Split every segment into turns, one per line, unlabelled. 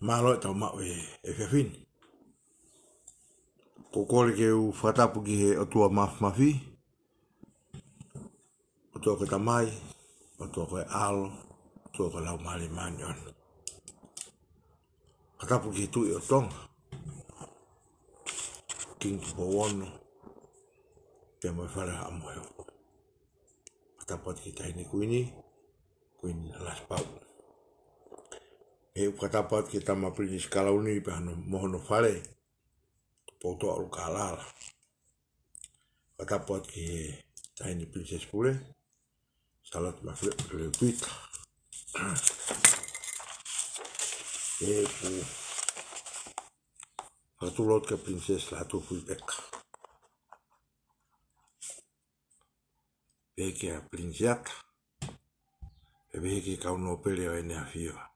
malo tau mak we e eh, fefin kokole ke u fata pugi he o tua maf mafi o tua ke tamai o tua ke al o tua ke lau mali manion fata pugi tu i o tong king tu po wono te mo fara ha mo yo fatapu ki kuini kuini las pau kata ukatapat kita mapili skala uni pe hanu mohonu fare poto alu kalala katapat ki tiny princess pule salat mafle le pita e pu hatu lot ke princess la tu fui pek Vecchia ya, prinziata ya. e vecchia che ha un opere ene a ya, affiva.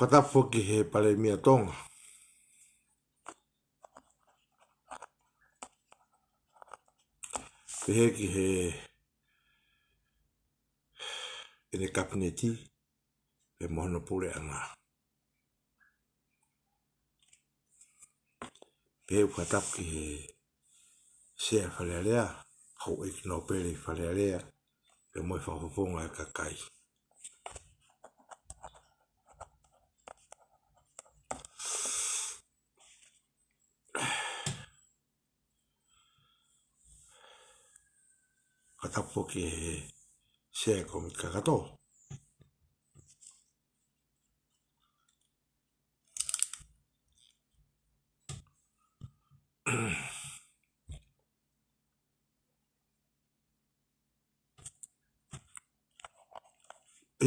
whatafo ki he pare mia tonga. Pehe ki he ene kapine ti e mohono pule anga. Pehe whatap ki he sea whalea lea, hau ek nao pere whalea lea, e moe whafafonga e kakai. Pehe tapo ke se kom kakato.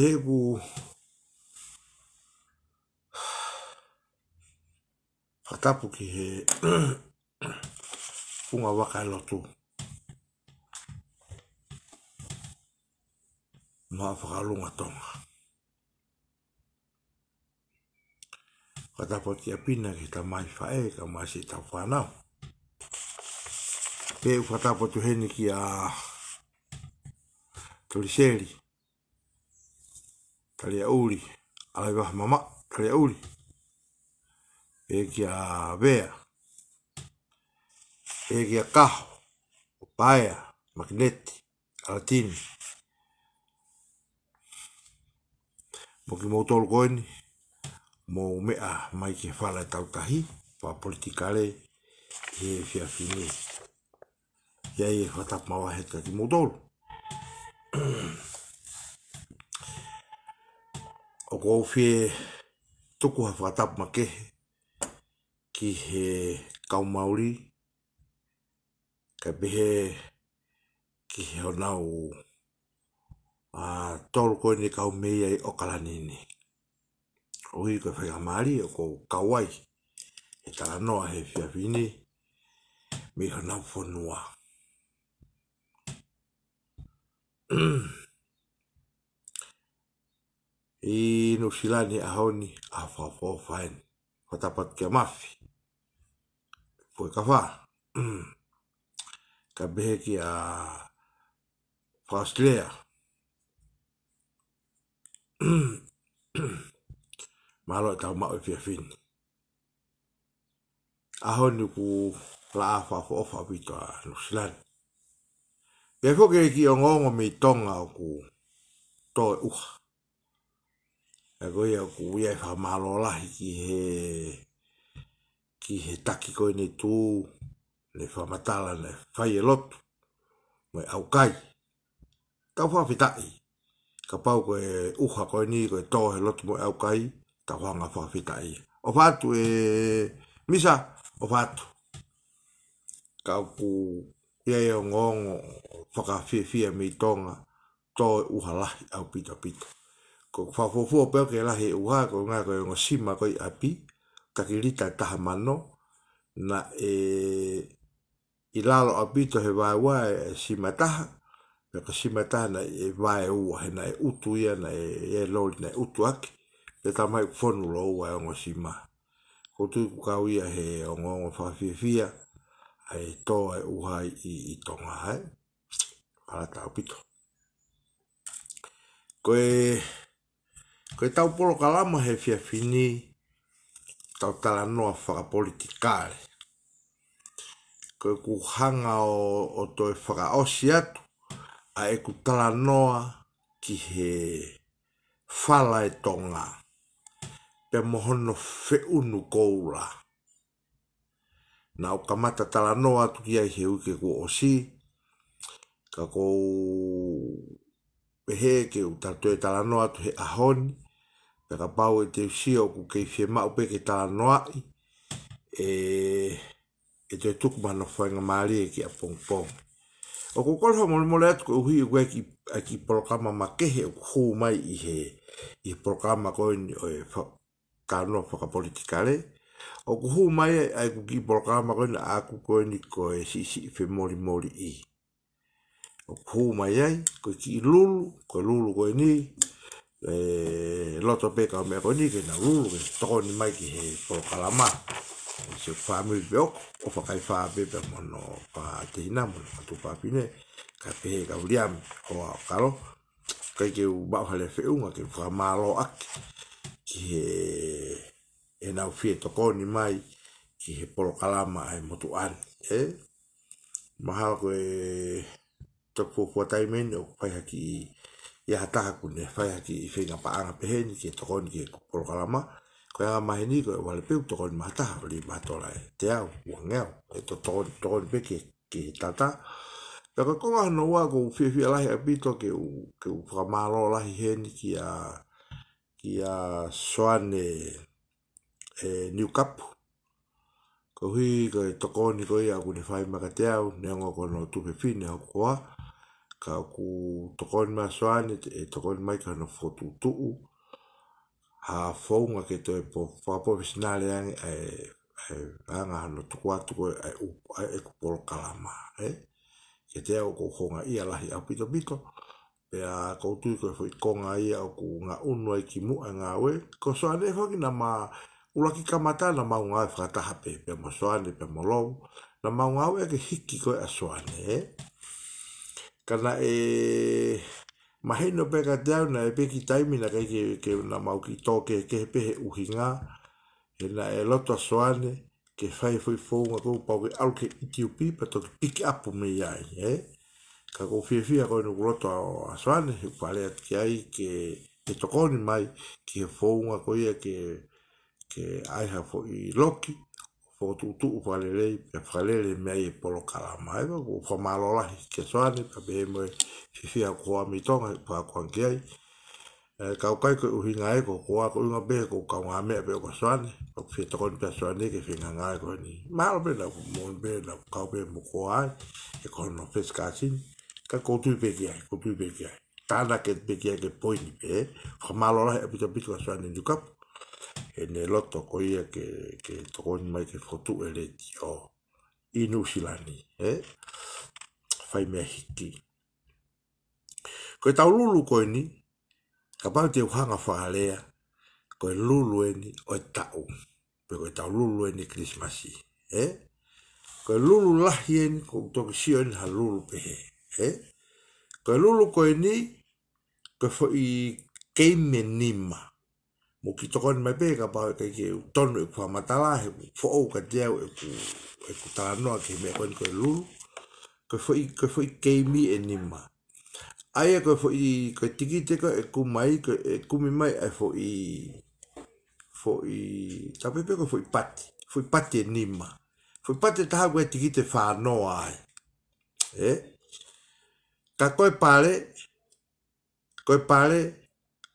Ebu fatapu ki he eh, funga maafakalunga tonga. Katapot kia pina ki tamai fae ka masi tau whanau. Pe u katapotu heni ki a tuliseli. Talia uri. Alai wah mama. kali auli Pe ki a bea. Pe ki a kaho. Magneti. Alatini. mo ki motor goin mo me a mai ke fala tau tahi pa politikale e fia fini ya e fata pa wa heta ki motor o go fie toku ha fata pa ke ki he kau mauri ka behe ki he o nau o a tol ko ni kau meia i okalanini. Oi ko whainga maari o ko kawai e tala noa he fiawini me hana whanua. I nusilani ahoni a whawhau whaen. Whatapat kia mafi. Poi ka wha. Ka behe ki a Australia. malo tau mau fia fin ahon ku la fa fo fa bita no silan ya fo ke ki ongo mi tonga ku to u ya go ya ku ya fa malo la ki he ki he taki ko ni tu le fa matala le fa ye lot mai au kai tau fa fitai ka pau ko e uha ko ni ko e tō he lotu mo au kai, ta huanga whawhita i. O whātu e misa, o whātu. Ka ku ia ia ngongo whakawhiawhia mi tonga, tō e uha lahi au pita pita. Ko whawhawhua pēo ke lahi e uha, ko nga ko e ngā sima koi api, takirita taha mano, na e ilalo lalo api to he wai wai e sima taha, me ka sima e tāna e wae ua he na e utu ia na e e lori na e utu aki pe tā mai kufonu ro ua e ongo sima ko tui kukau ia he ongo ongo whawhiawhia ai tō e uhai i, i tonga hai para tau pito ko e ko e tau polo kalama he whiawhini tau tala noa whakapolitikare ko e ku hanga o tō e whakaosi atu a e kutala noa ki he whala e tonga pe mohono feunu koura. Nā o kamata tala noa tu ki ai he uke ko osi, ka ko he ke u tatoe tala noa tu he ahoni, pe ka pau e te usi o ku kei fie mau pe ke tala noa i, e, e te tukuma no whainga maari e ki a pong Pong. O ko kol ho mol mol atu hui ko e ki ki programa ma kehe he ho mai i he i programa ko ni o ka e no fo ka politikale. O ko mai e, ai ko ki programa ko na aku ko ni ko e si si fe mori mori i. O ko mai ai ko ki lulu ko lulu ko ni e loto pe ka me ko ni ke na lulu ko ni mai ki he pro se fami bek o fa kai fa be be mono pa tina mono tu pa pine ka pe ga uriam o karo kai ke u ba hale fe unga ke fa malo ak ki he e na u fie toko ni mai ki he polo kalama e motu an e mahalo ko e toko kua taimen o fai haki i ia hataha kune fai haki i whenga paanga pehe ni ki toko ni ki polo kalama e pe a mai ni ko wal pe to ma ta li ma to la te a wa nge e to to to pe ke ke ta ta pe ko ko no wa ko fi fi la ha ke u ke u fra ma ki a ki a soane e e new cup ko hi ko to ni ko ya ku ni fai ma ka te a ne ngo ko no tu pe fi ne ko ka ku ni ma soane e, e to ni mai ka no fo ha fonga ke to po fa po sinale ang e e anga no to quatu e, e e ku por kalama e ke te o ko honga ia lahi apito bito pe a ko tu ko foi konga ia o ku nga uno e ki mu we ko so ane ho ki na ma ula ki kamata na ma unga fa ta hape pe mo so ane pe mo lo na ma unga we ke hiki ko e so kana e eh, ma he no pega tau na e peki taimi na kei ke na mau ki toke ke he pehe uhi ngā, e na e loto soane, ke whai fui fōunga kou pau ke au ke iti upi, pa toki piki apu me iai, e? Ka kou fia fia koe nuk loto a soane, he pale ki ai ke te tokoni mai, ke fōunga koe ke ke aiha fo i loki, E, ko tu tu pa le le e fa me e polo kala mai ko fa malo ke soani pa be mo fi fi ko mi tonga pa ko ngia e ka kai ko hi ngai ko ko ko nga be ko ka nga me be ko soani ko fi to kon pe soani ke fi nga ngai ko ni malo be la mo be la ka be mo ko ai e ko no pe ska sin ka ko tu be ki ko tu be ki tana ke be ki ke poini be fa malo la e pito ko soani ni kap e ne loto ko ia ke, ke tokoni mai ke fotu e le ti o inu silani e eh? fai mea hiki ko e taululu ko ni ka pau te uhanga whaalea ko e lulu e ni o e tau pe ko e taululu e ni krismasi e eh? ko e lulu lahi e ni ko toki sio e ni ha lulu pehe e eh? ko e lulu ko e ni ko i keime nima mo ki toko ni mai pēka pāu e kai keu tonu e kua he fo o ka e ku e ku tā noa ke mea koni koe lulu koe fo i keimi e nima aia koe fo i koe tiki teko e kumai e kumi mai e fo i fo i tapepe koe fo i pati fo i pati e nima fo i pati e taha koe tiki te whanoa ai e ka koe pare koe pare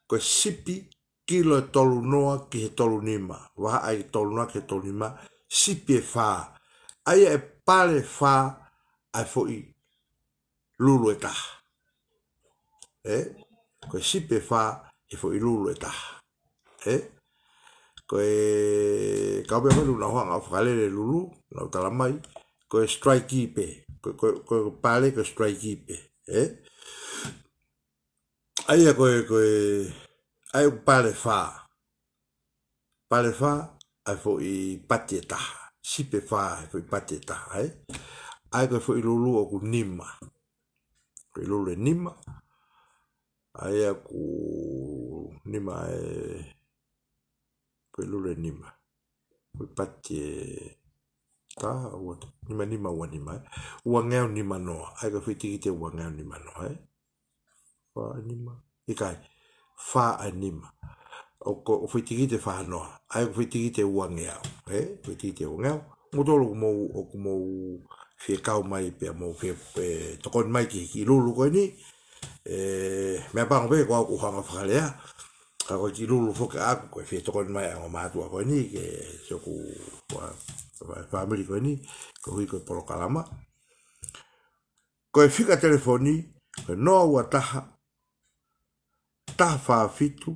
ko sipi sipi kilo e tolu noa ki he tolu nima. Waha ai tolu noa ki he tolu nima. Sipi e e pale whaa ai fo'i lulu e taha. Eh? Koe sipi e e fo'i lulu Eh? Koe kaupea whanu na hoanga o whakalele lulu, na utala mai. Koe strike ipe. Koe, koe, koe pale koe strike ipe. Aia e koe ai pale fa pale fa ai fo i pate ta sipe fa ai fo i pate ta eh? ai ai ko fo i lulu o ku nima ko i lulu e nima ai a ku nima e fo i lulu e nima fo i pate ta ua nima nima ua nima eh? ai ngeo nima noa ai ko fo i tikite ua ngeo nima noa ai eh? fa nima i kai fa anima o ko o fitiki te fa no ai o fitiki te uange ao e fitiki te uange mo tolo mo o mo fi kau mai pe mo fi e, to kon mai ki ki lulu e, ko ni eh me pa ngbe ko ko hanga fa le ka ko ki lulu fo ka ko fi to kon mai o ma tu ko ni ke so ku fa mo ko ni ko hi ko polo kalama ko fi ka telefoni no wa taha tafa fitu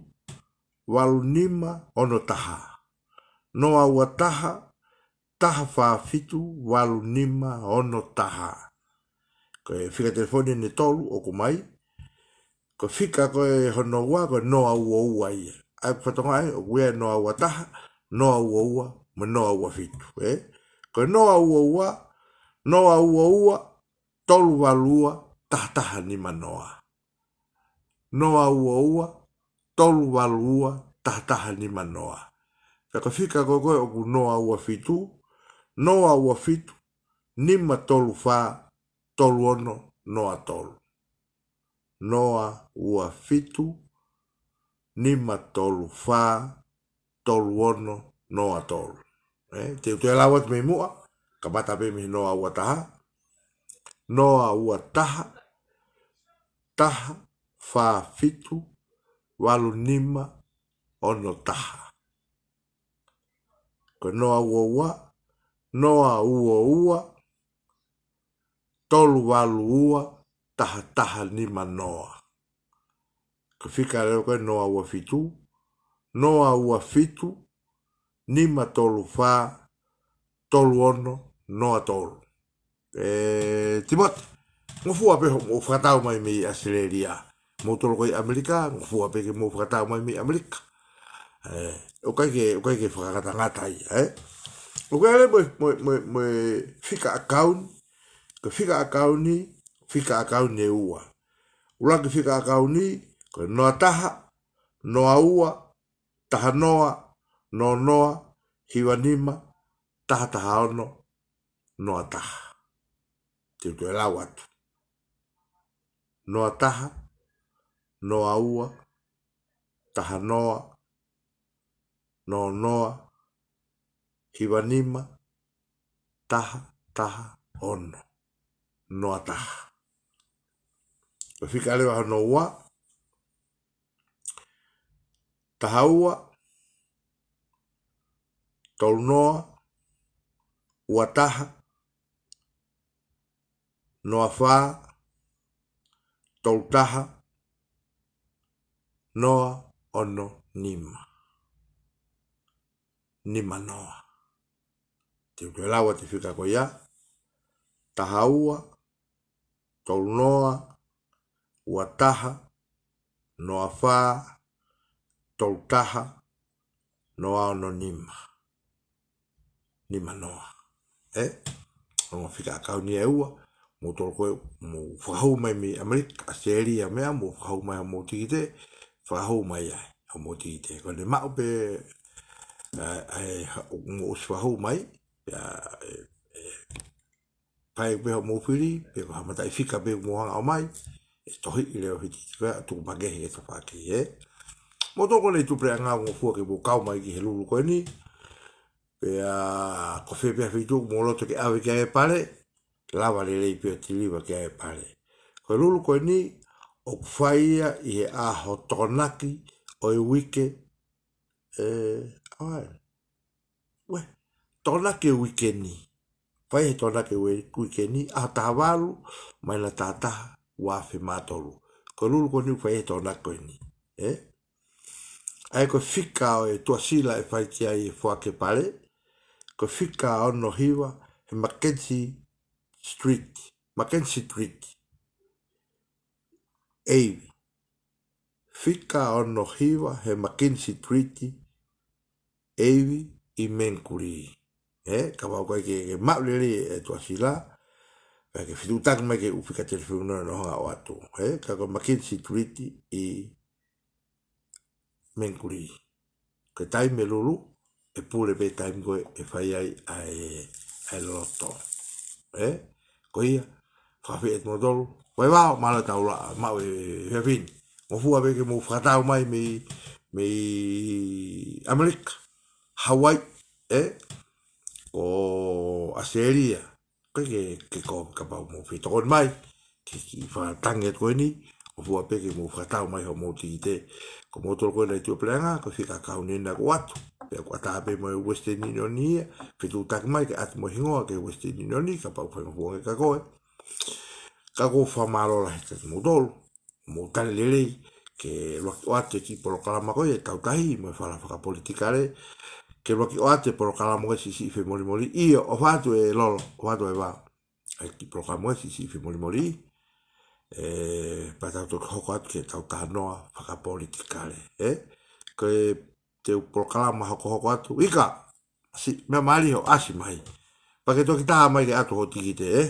walu nima ono taha. No awa taha, taha fitu walu nima ono taha. Ko e fika telefoni ni tolu o kumai. Ko fika ko e hono ua ko no awa ua ia. Ai kufatonga ai, wea no awa taha, no awa ua, ma no awa fitu. Eh? Ko no awa ua, no awa e? ua, tolu walua, taha taha nima noa. noa ua ua, tolu walu ua, tahtaha ni manoa. Whakawhika kokoe o ku noa ua fitu, noa ua fitu, nima tolu wha, tolu ono, noa tolu. Noa ua fitu, nima tolu wha, tolu ono, noa tolu. Eh? Te tue lawat me mua, ka mata pe mihi noa ua taha, noa ua taha, taha, fa fāfitu, walunima, onotaha. Ko noa ua ua, noa ua ua, tolu walu ua, taha taha nima noa. Ko fika leo koe noa ua fitu, noa ua fitu, nima tolu fa, tolu ono, noa tolu. E, timot, ngofua peho mo whakatau mai mi asileria. motolo koi Amerika ngfu ape ke mo fata mo mi Amerika eh o kai ke o kai ke fata ngata ngata eh o kai le mo mo mo fika account ke fika account ni fika account ne ua ula ke fika account ni ke no taha no ua, taha noa no noa hiwanima taha taha ono noa taha te tue la watu noa taha Noaua, no noa Iwanima, Taha, Taha, Ono, Noa Taha. Fika wa Noa, Tahaua, Taunoa, Uataha, Noafaa, toltaha Noa ono nima. Nima noa. Tiutelawa tifika ua Tahaua. Tolnoa. Wataha. Noa faa. taha Noa ono nima. Nima noa. Eh? Ngo fika akau ni eua. Mo tolkoe. Mo fahau mai mi Amerika. Aseria mea. Mo fahau mai mo tikite. fa ho mai ai o mo ti te ko le mau pe ai mo fa ho mai ya pai pe mo piri pe ko ha mata fika e pe mo ha o mai e to hi le hi ti ka tu ba ge he fa ki e, e. mo to ko le tu pre nga mo fu ke bo ka mai ki he lu ko ni pe a ko fe pe fi tu mo lo to ke ave ke pare lava le le pe ti liva ke pare ko lu ko ni okufaya ye aho tonaki o wike eh awa we tonaki e wikeni fai he tonaki e wikeni a tawalu mai na tata wafe matolu ko koni fai he tonaki koni eh ai ko fika o e tua sila e fai tia i fua ke pale ko fika ono hiwa he Mackenzie Street Mackenzie Street eiwi. Fika ono hiwa he McKinsey Treaty eiwi i menkuri. He, ka wau koe ke ke maulele e tua sila, e ke fitu tak mai ke upika telefono e nohonga o atu. He, ka koe McKinsey Treaty i menkuri. Ke tai me lulu, e pule pe tai mkoe e fai ai a e loto. He, koe ia, fafi et modolu, Wai wā, mana tau rā, mau e hewhin. Mō fua peke mō whakatau mai me, me Amerika, Hawaii, e, eh? o Aseria. Koe ke, ke kō ka pau mō whetokon mai, ke ki whakatangi atu eni, mō fua peke mō whakatau mai ho mō ti te. Ko mō tolo koe nei tua pleanga, ko whika kau nena ko atu. Pe a kua mo e Western Union ni ia, whetū tak mai ke atu mo hingoa ke Western Union ni, ka pau whaimu hua ke kakoe. Eh? ka ko fa malo la hita mo dol mo tan lele ke lo ate ki polo kala ma ko eta utahi mo fa la fa politika le ke lo ki ate polo kala mo si si fe mori mori i o fa tu e lo o fa tu e va e ki polo kala mo si si fe mori mori e pa ta to ko ko ke ta uta no fa ka politika le e ke te polo kala ma ko ko tu ika si me mali ho asi mai pa ke to ki ta mai ke ato ho ti ki te e eh?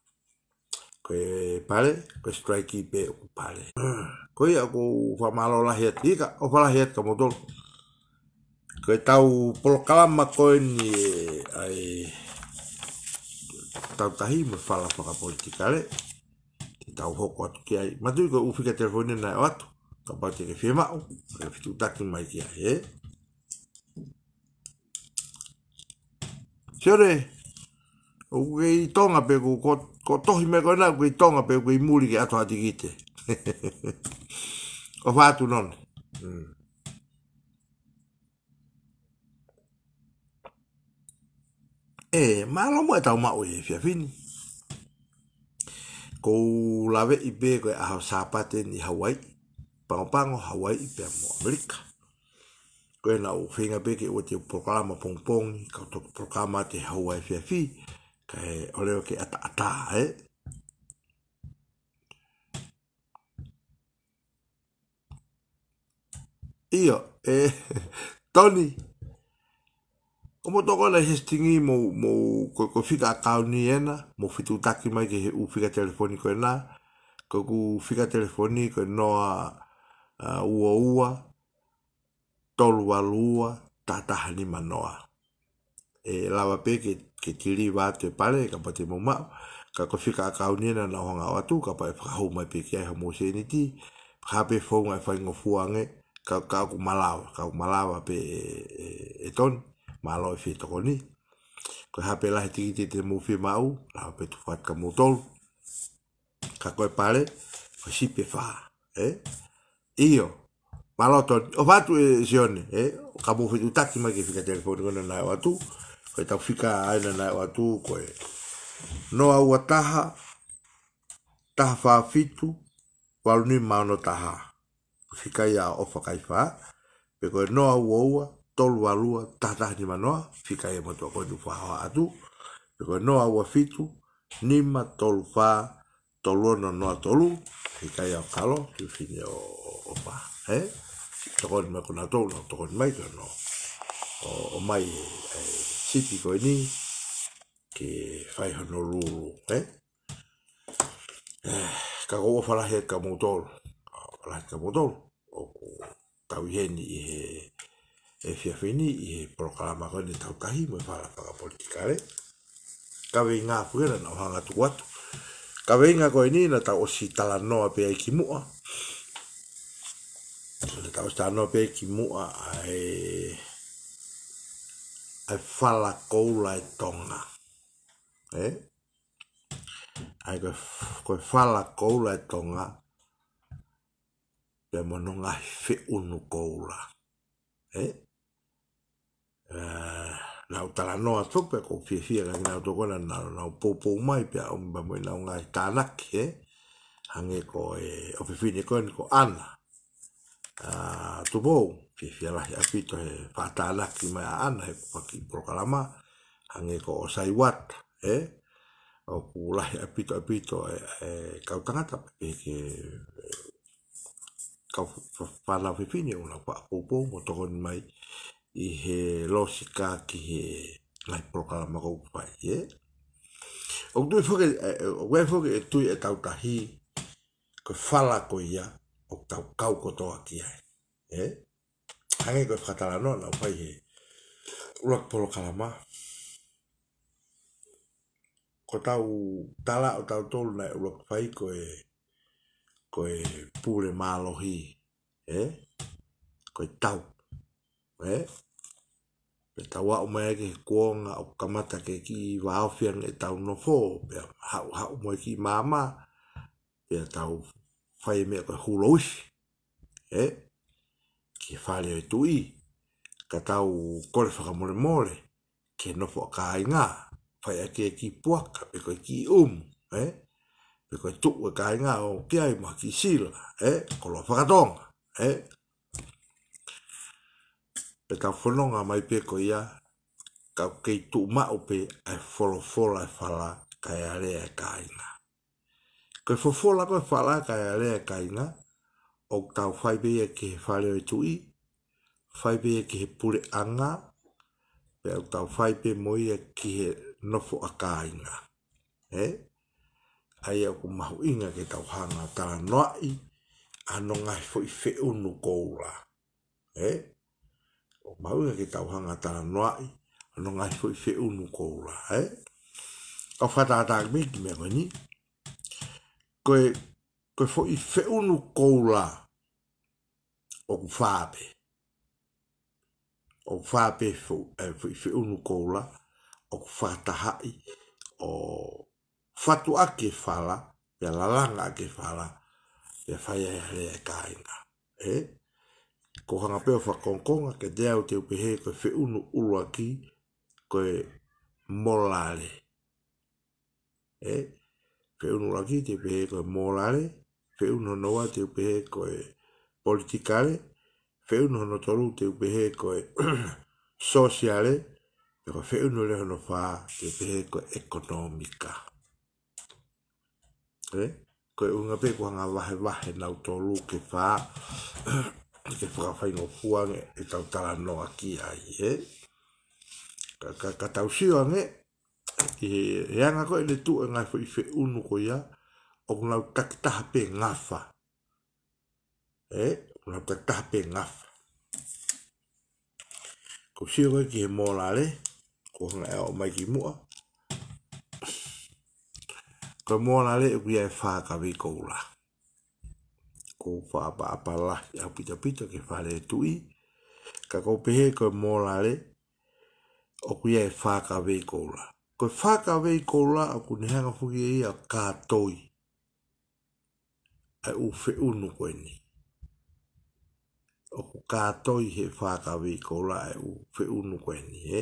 koe pale kue strike pe pale kue aku fa malo lahiat het i ka o fa la ka motor kue tau pol kalam ma koe ni ai tau tahi fa fala fa ka politikale tau hoko atu ki ai matu ko ufika telefonin na atu ka pa te ma o ka fitu taki mai ki ai e Sore, o ke i tonga pe ko ko, ko tohi me kona ko i tonga pe ko i muri ki atu ati kite o whātu none mm. e malo mo e tau mau e fia fini ko lawe i pe ko e aho sapate ni Hawaii pangopango Hawaii i pe mo Amerika ko e na o whinga pe ke o te programa pongpongi ka o te programa te Hawaii fia fini kai ole oke ata ata he io e toni Como to con ese stingi mo mo co co fica ca uniena mo fitu taki mai ke u fica telefonico na co cu fica telefonico no a ua ua tolu a lua tata ni manoa e lava pe ke tiri wa te pare ka pa te moma ka ko fika akauni na na honga o atu ka pa e whakahau mai pe kia ha mo se ni ti ka pe fa ngo fu ange ka ka ku malawa ka ku malawa pe e, ton malo e fito e e ko ni ko ha pe la ti ti te mu fi mau la pe tu fat ka mo tol ka ko e pare fa si pe fa e io Maloton, o fatu e sione, eh? Kamu fitu taki ma ke fika telefoni kona na watu, Koe tau fika aina na e watu koe. No au taha, taha whawhitu, ni maono taha. Fika ia ofa kaifa, pe koe no au oua, tolu alua, taha ni manoa, fika ia matua koe tu whahawa atu. Pe koe no au fitu, nima tolu wha, tolu no noa tolu, fika ia kalo, ki fini o opa. He? Toko ni mako tolu, toko ni mai tano. O, o mai, eh, ko ini ke fai Honolulu eh, eh ka ko fala he ka motor fala ka motor o ko tau heni i he e fia fini i he proklama ko ni tau kahi mo fala pa politika le eh? ka ve nga puera na hanga tu watu ka nga ko ni na tau si tala no pe ki mua le tau sta no pe ki mua ai ai fala coula e tonga. E? Ai koe, koe fala coula e tonga, te mononga ai fe unu coula. E? Uh, nau tala noa tope ko fia fia ka nau tokona nau nau popo mai pe o mba mo nau ngai tanaki e hange ko e o fifine ko ko ana a uh, tupo fialah ya pito he eh, fatala ki ma ana he eh, paki prokalama hange ko wat e eh, o oh, pulah ya api to e kau tanga tap e ke kau fala fifine una oh, pa popo motoron mai i he losika ki he lai proklama ko pa e o tu foke o we foke tu e tau tahi ko fala ko ia o tau kau kotoa ki ai e kange ko fatala no na pai he rock polo kalama ko tau tala o tau tol na rock pai ko e ko e pure malo hi e ko tau e pe tau o mai ke kong o kamata ke ki va o e tau no fo pe ha ha o ki mama pe tau fai me ko hulo eh? ki whare o tu i, ka tau kore whakamore more, ke nofo ka ai ngā, whai a kia ki puaka, pe koe ki um, eh? pe koe tuk e ka ai ngā o kia i mua ki sila, eh? ko lo whakatonga. Eh? Pe ka whanonga mai pe koe ia, ka kei tu mao pe ai wholofola ai e whala ka ai e alea ka ai ngā. Koe wholofola koe whala ka ai alea ka ai ngā, o tau whaibe ia e ki he whare o tui, whaibe e ki he pure anga, pe o tau whaibe mo ia e ki he nofo a kāinga. He? Ai au ku mahu inga ke tau hanga tala noai, anō ngai fo i feo nu koura. He? O mahu inga ke tau hanga tala noai, anō ngai fo i feo nu koura. He? O whatātāk mei ki mea mani, koe koe fo i feunu koula o ku whāpe. O ku whāpe fo, eh, fo i feunu koula o ku whātahai o whatu ake whala, pe lalanga ake whala, pe whaia e hale e kāinga. Eh? Ko hanga peo whakongkonga ke te au te upehe koe feunu ulua ki koe molale. Eh? Feunu ulua ki te upehe koe feu no noa te upehe ko e politikale, feu no no toru te upehe ko e sosiale, e ko feu no leho no wha te upehe ko e ekonomika. Eh? Ko e unga pe kua ngā wahe wahe nau toru ke wha, ke whakawhai no puang e tau tala noa ki ai, he? Eh? Ka, ka, ka tau siwa e, e anga koe le tu e ngai fwi fe unu ko ia, o ngā kakitaha pe ngāwha. E, o ngā kakitaha pe ngāwha. Ko sio koe ki he mōla re, ko hanga ea o mai ki mua. Ko mōla re, e ui ai wha ka wei koura. Ko wha apa apa la, ia pita pita ke wha re tui. Ka ko pehe ko mōla re, o kuia e whāka wei koura. Ko whāka wei koura, a kunehanga fuki e ia kātoi ai u fe unu koe ni. O kato i he whākawi kōla ai u fe unu koe ni he.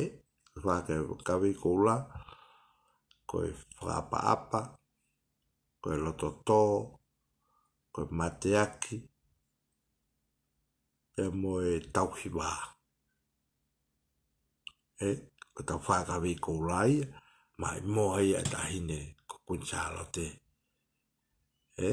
Whākawi kōla koe whāpa apa, koe loto tō, koe mateaki, e moe tauhi wā. E, koe tau whākawi kōla ai, mai moa ia tahine koe kunsa alo te. E,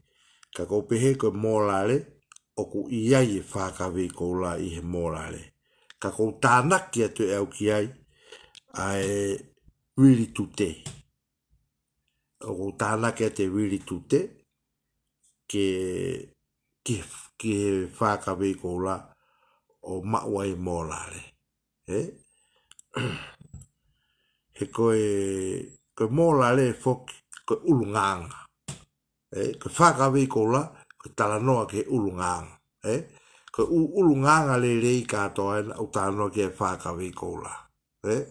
ka ko pehe ko molale o ku ia ye fa ka ve ko la i he molale ka ko tana ki atu e au ki ai a e wiri tute o ko tana ki atu e wiri ke ke ke fa ka ve ko la o ma wa e molale he he ko e ko molale fo ko ulunganga eh ke fa ka vi ko la ke tala no ke ulunga eh ke u ulunga nga le le ka to en u ta no ke fa ka vi ko la eh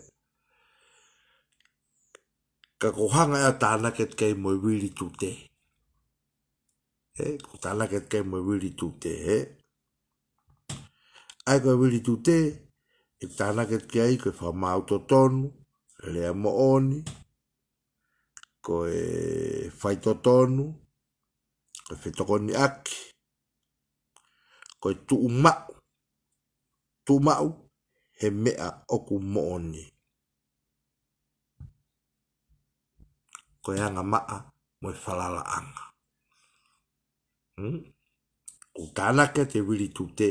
ka ko hanga ya e ta na ke ke mo wi li tu te eh ko ta na ke ke mo wi li tu te eh ai ko wi li tu te e ta na ke ke ai ke fa ma auto ton le mo oni ko e fai to tonu e fetokoni ake koe tu'uma'u tu'uma'u he mea oku mo'oni koe anga ma'a moe falala'aga hmm? ko tānake te wiri tu te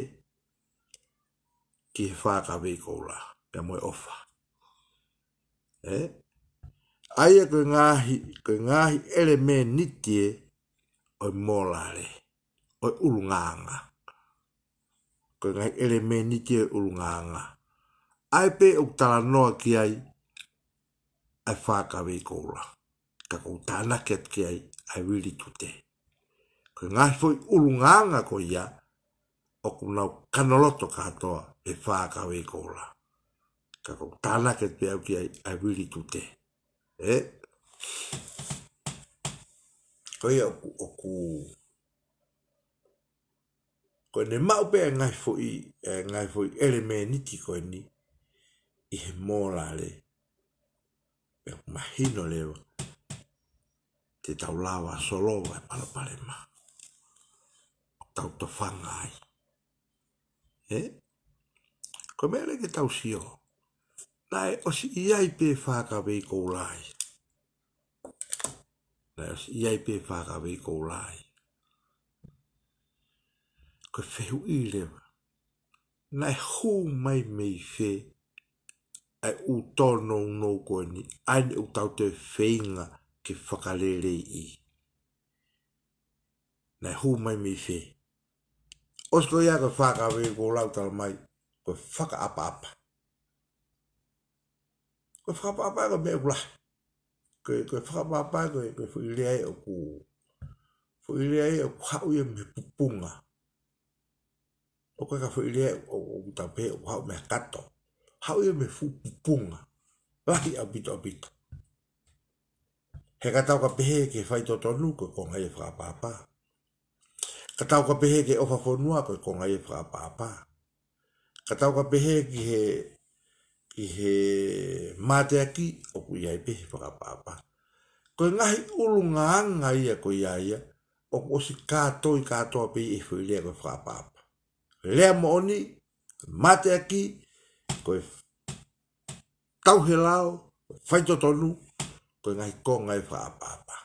ki he whākawe kou la pia moe ofa eh? aia koe ngāhi koe ngāhi ele me nitie oi molare, oi ulunganga. Koe ngai ele me niki oi e ulunganga. Ai pe o tala noa ki ai, ai whaka vei koula. Ka kou tana ket ki ai, ai wili tute. Koe ngai foi ulunganga ko ia, o kunau kanoloto katoa e whaka vei koula. Ka kou tana ket pe ki ai, ai wili tute. Eh? ko ia o ku ko ne mau pe ngai fo i e ngai fo i ele me ni ki ko ni i he mōra le e o mahino lewa te tau lawa solo e pala pale ma o tau to whanga ai e ko mele ke tau si o nai o si i ai pe whaka vei kou lai e Pēs, iai pē whāka wē kō lai. Ko whehu i lewa. Nai hō mai mei whē. Ai u tōno unō koe ni. Ai ni u tau te whēinga ke whakalere i. Nai hō mai mei whē. Osko ia ko whāka wē kō lau tala mai. Ko whaka apa apa. Ko whaka apa apa e ko mea ulahi koe koe whakapapa koe koe whuirea e o ku whuirea e o ku hau e me pupunga o koe ka whuirea e o ku tape o hau me kato hau e me fu pupunga laki a bito a bito he ka tau ka pehe ke whai to tonu koe konga e whakapapa ka ka pehe ke ofa whonua koe konga e whakapapa ka tau ka pehe ke e he i he mate aki o ku iai pehi whakapapa. Ko e ngahi ulu ngā anga ia ko iai ia, o ku osi kātou i kātou api i whu e lea ko whakapapa. Lea mo oni, mate aki, ko e tau he lao, whaito tonu, ko e ngahi ko ngai whakapapa.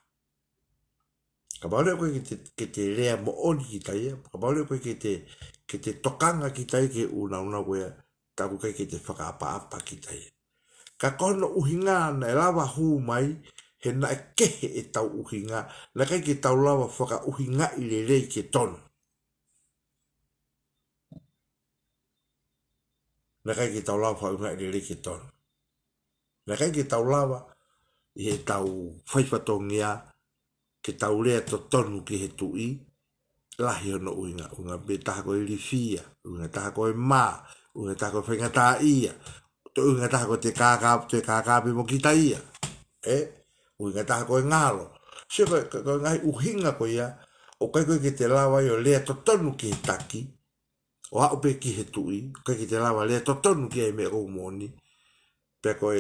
Ka maore koe ki te, ke te lea mo oni ki taia, ka maore koe te, ke te tokanga ki taia ke unau na koea, ka ku kai ki te whakapaapa ki tai. Ka kono uhinga na e lava hū mai, he na e kehe e tau uhinga, na kai ki tau lava whaka uhinga i le rei ke tonu. Na kai ki tau lava whaka i le rei ke tonu. Na kai ki tau lava i he tau whaifatongia, ke tau rea to tonu ki he tu i, lahi ono uhinga, unga be taha koe rifia, unga taha koe maa, Ure tako whaingata ia. To unga tako te kākāpi, te kākāpi mo kita ia. E? Unga tako e ngālo. Sio koe, koe ia, o kai koe ki te lawa taki, o haupe ki he tui, o kai ki te lawa lea pe koe,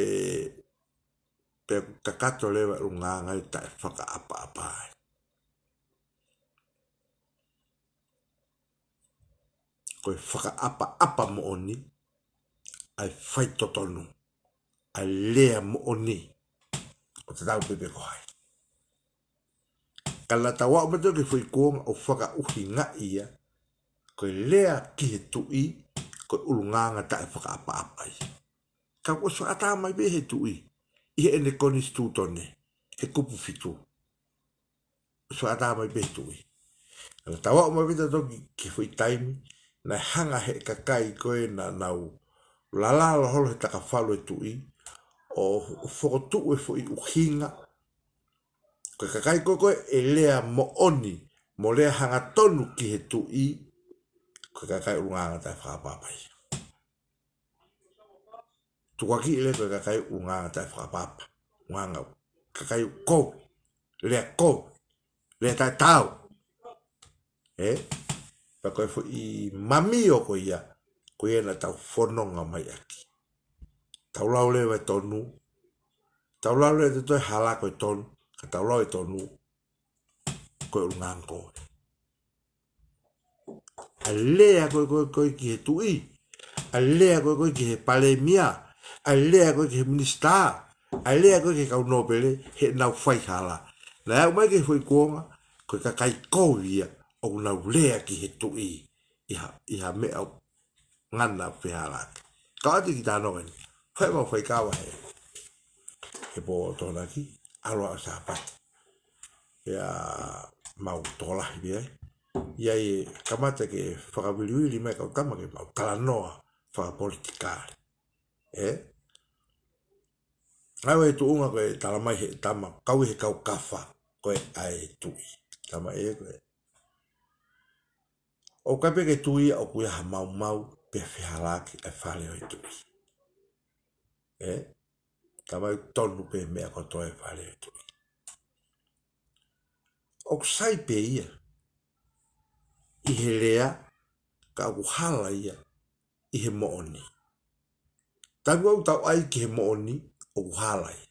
pe kakato lewa runga ngai ta e koe whaka apa apa mo oni, ai fai totonu, ai lea mo oni, o te tau pepe koe. Ka la tawa o matau ki fui kuonga o whaka uhi ngā ia, koe lea ki he tui, koe ulunganga ta e whaka apa apa i. Ka koso ata mai be he tui, i he ene koni stūtone, he kupu fitu. Koso ata mai be tui. Ka la tawa o matau ki fui taimi, na hanga he kakai koe na nau. Lala la holo he taka falo e tu i o fokotu e fo i uhinga. Koe kakai koe koe e lea mo oni, mo lea hanga tonu ki he tui, koe kakai unganga tai whakapapai. Tukaki ele koe kakai unganga tai whakapapa, unganga kakai kou, lea ko lea tai tau. Eh? pa koe fo i mami o koe ia, koe ena tau whononga mai aki. Tau lau le wai e tonu, tau lau le te toi hala koe tonu, ka tau lau e tonu, koe unang koe. A lea koe koe koe ki he tui, a lea koe koe ki he palemia, a lea koe ki he minista, a lea koe ki he kaunopele, he nau whaihala. Na ea umai ke fwoi kuonga, koe ka kai kou ia, o na ulea ki he tu i i ha me au ngana whihara. Ka ati ki tāno gani, whae mau whae kawa he. He pō tōna ki, aroa o sāpat. E mau tōla hi bia. Ia i kamata ke whakawiriwiri mai kau kama ke mau kalanoa whakapolitika. E? Ai wai tu unga koe tāra mai he tama, kaui he kau kawha koe ai tui. Tama e koe. ou ka peke tui au kuia ha mau mau pe whiharaki e whale oi tui. E? Tamai tonu pe mea kotoa e whale oi tui. O sai pe ia. I he rea ka au hala ia i he mooni. Tamu au tau ai ki he mooni o hala ia.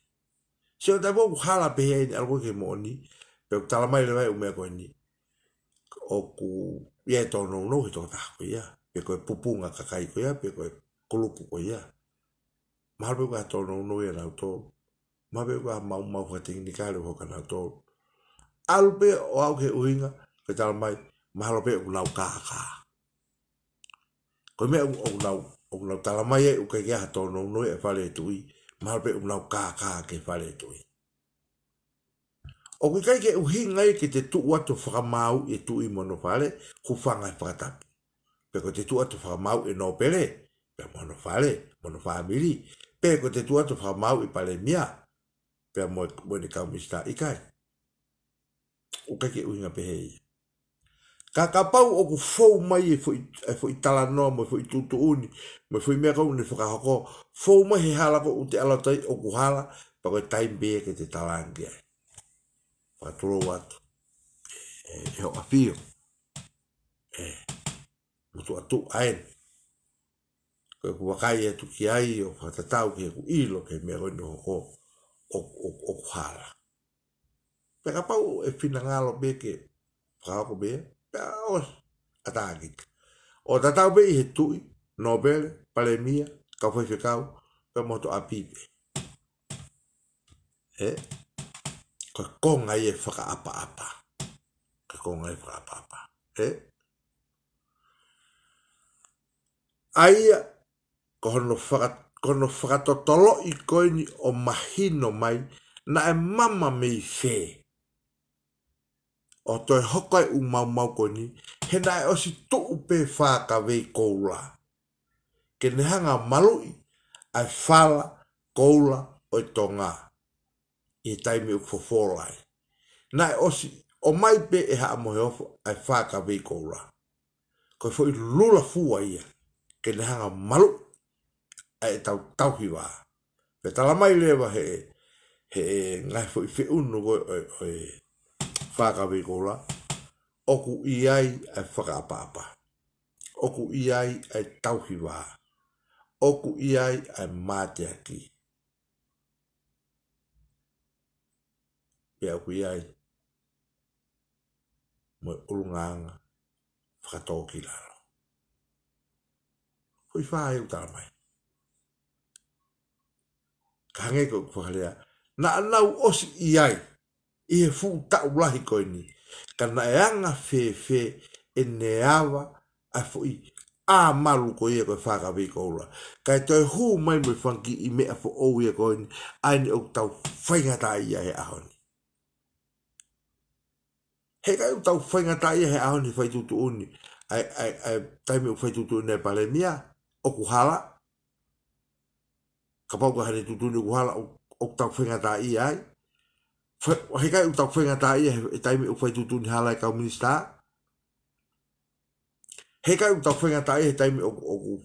Sio tamu au hala pe hea ini algo ki he mooni. Pe au talamai lewai umea koe ni. O ku ia e tono no ki tonga taha koe ia. Pe koe pupunga kakai koe ia, pe koe kolupu koe ia. Mahalwe kua tono no ia e nau tō. Mahalwe kua mau mau kua tingi nikaere hoka nau tō. Alupe o au ke uhinga, koe tala mai, mahalwe kua nau kaha kaha. Koe mea o nau, o nau tala mai e uke kia hatono no ia e fale tui. Mahalwe kua nau kaha ke fale tui. kaha kaha ke fale tui o ku kai ke uhi ngai ke te tu wa to fra e tu i mono fale ku fa ngai fra ta pe ko te tu wa to fra e no pele pe mono fale mono fa mili pe ko te tu wa to fra mau e pale mia pe mo mo ni ka i kai o ke ke uhi ngai pe hei ka ka pau o ku fo mai e fo i e fo i tala no mo fo i tu tu uni mo fo i me ka uni fo ka mai he hala ko u te ala o ku hala pa ko tai ke te tala ngai watoa watu e, e afio e mutu atu aena ko ku wakai e tuki ai o fatatau ke ku ilo ke mea no hoko o, o, o kuhala. Peka pau e fina ngalo be ke whakako be, pea o atākik. O tatau be i he tui, ka palemia, kawhewhekau, pe moto apipe. E, eh? ka konga ye faka apa ka konga ye faka apa e ai ko no faka ko tolo i ko ni o mahino mai na e mama mi fe o toi hokai e u mau mau ko ni he na e osi to upe faka vei koula ke nehanga malui ai fala koula o tonga. ngā i taimi o fofolai. Nā e osi, o mai pe e ha mo yo ai ve ko ra ko e foi i lula fua ia, ke ne hanga malu, ai e tau tauhi wā. Pe tala mai lewa he, he e ngai fo i fe unu koe oi, oi, e whāka vei koura, oku i ai ai o ku i ai ai tauhi o ku i ai ai mātea kii. e au kui ai. Mo e urunganga whakatō ki lāro. Koi whā e utara mai. Ka hangei kou kuhalea, na anau osi i ai, i e fū tau rahi koi ni, ka na e anga whē whē e ne awa a fui a maru ko ia koe whaka vi ko ura. Ka e toi mai mui whanki i mea fo ou ia koe ni, ai ni au tau whaingata ia he ahoni. he kai tau whainga tai e he aho ni whai tutu uni ai ai ai tai me whai tutu uni pale mia o ku hala ka pau ka hane tutu uni ku hala o tau whainga tai e ai he kai tau whainga tai e he tai me whai tutu uni hala ka minista he kai tau whainga tai he tai me o ku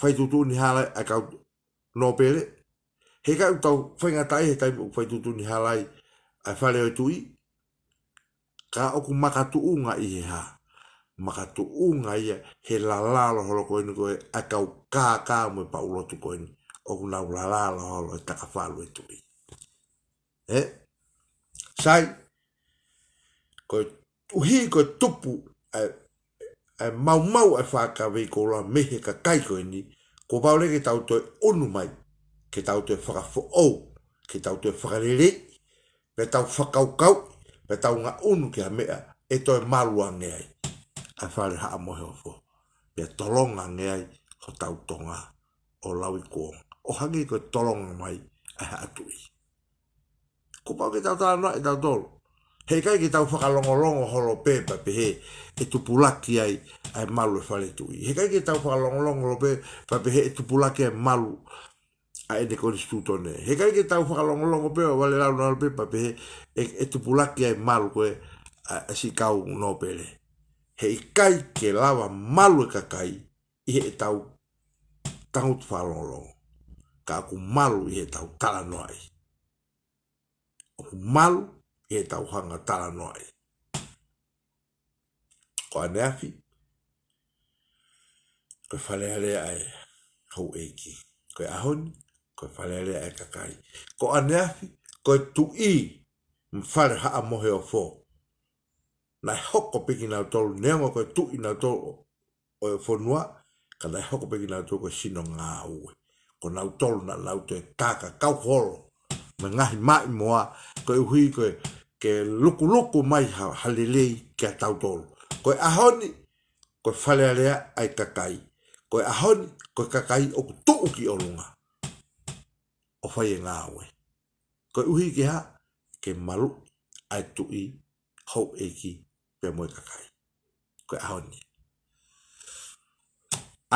whai tutu uni hala a ka no pele he kai tau whainga tai he tai me whai tutu uni hala ai whale o tui ka oku makatu unga i ha makatu unga i he la la lo holo ko ni ko a ka ka ka mo pa ulo tu ko ni o ku la la la lo holo ta ka falu e tu e sai ko u hi ko tupu e mau mau e fa ka ve ko la me he ka kai ko ni ko pa ole ke tau to onu mai ke tau to fa fo o ke tau to fa re re ve tau fa kau kau pe tau nga unu ki a mea, e toi marua ngeai. Ai whare haa mohe ofo, pe tolonga ngeai ho tau tonga o lawi kuong. O hangi koe tolonga mai a haa tui. Ko pao ki tau tala noa e tau tolu. Hei kai ki tau whakalongolongo holo pepa pe he e tupulaki ai ai malu e whare tui. Hei kai ki tau whakalongolongo holo pepa pe he e tupulaki ai malu a ene kore stu tone. He kai ke tau whaka longo longo pewa, wale lau nalo pepa pe, e, e tupula ki ai malu koe, a, a si kau no pere. He kai ke lawa malu e kakai, i he e tau tangu tu Ka aku malu i he tau tala noai. Aku malu i he tau hanga tala noai. Ko ane aki, koe whalea lea ai, hau eiki. Koe ahoni, ko falele ai e kakai ko anefi ko tu i mfare ha amohe o fo na hoko piki na tolu nemo ko tu i na tolu o e fo nua ka na hoko piki na tolu ko sino ngā ue ko na tolu na lau te kaka kau holo me ngahi mai moa ko hui ko ke luku luku mai ha halilei ke tau tolu ko ahoni ko falele ai kakai ko ahoni ko kakai o tuu ki o runga o whai e ngā oe. Ko uhi ke ha, ke malu ai tui hau eki pe moe kakai. Ko e ahoni.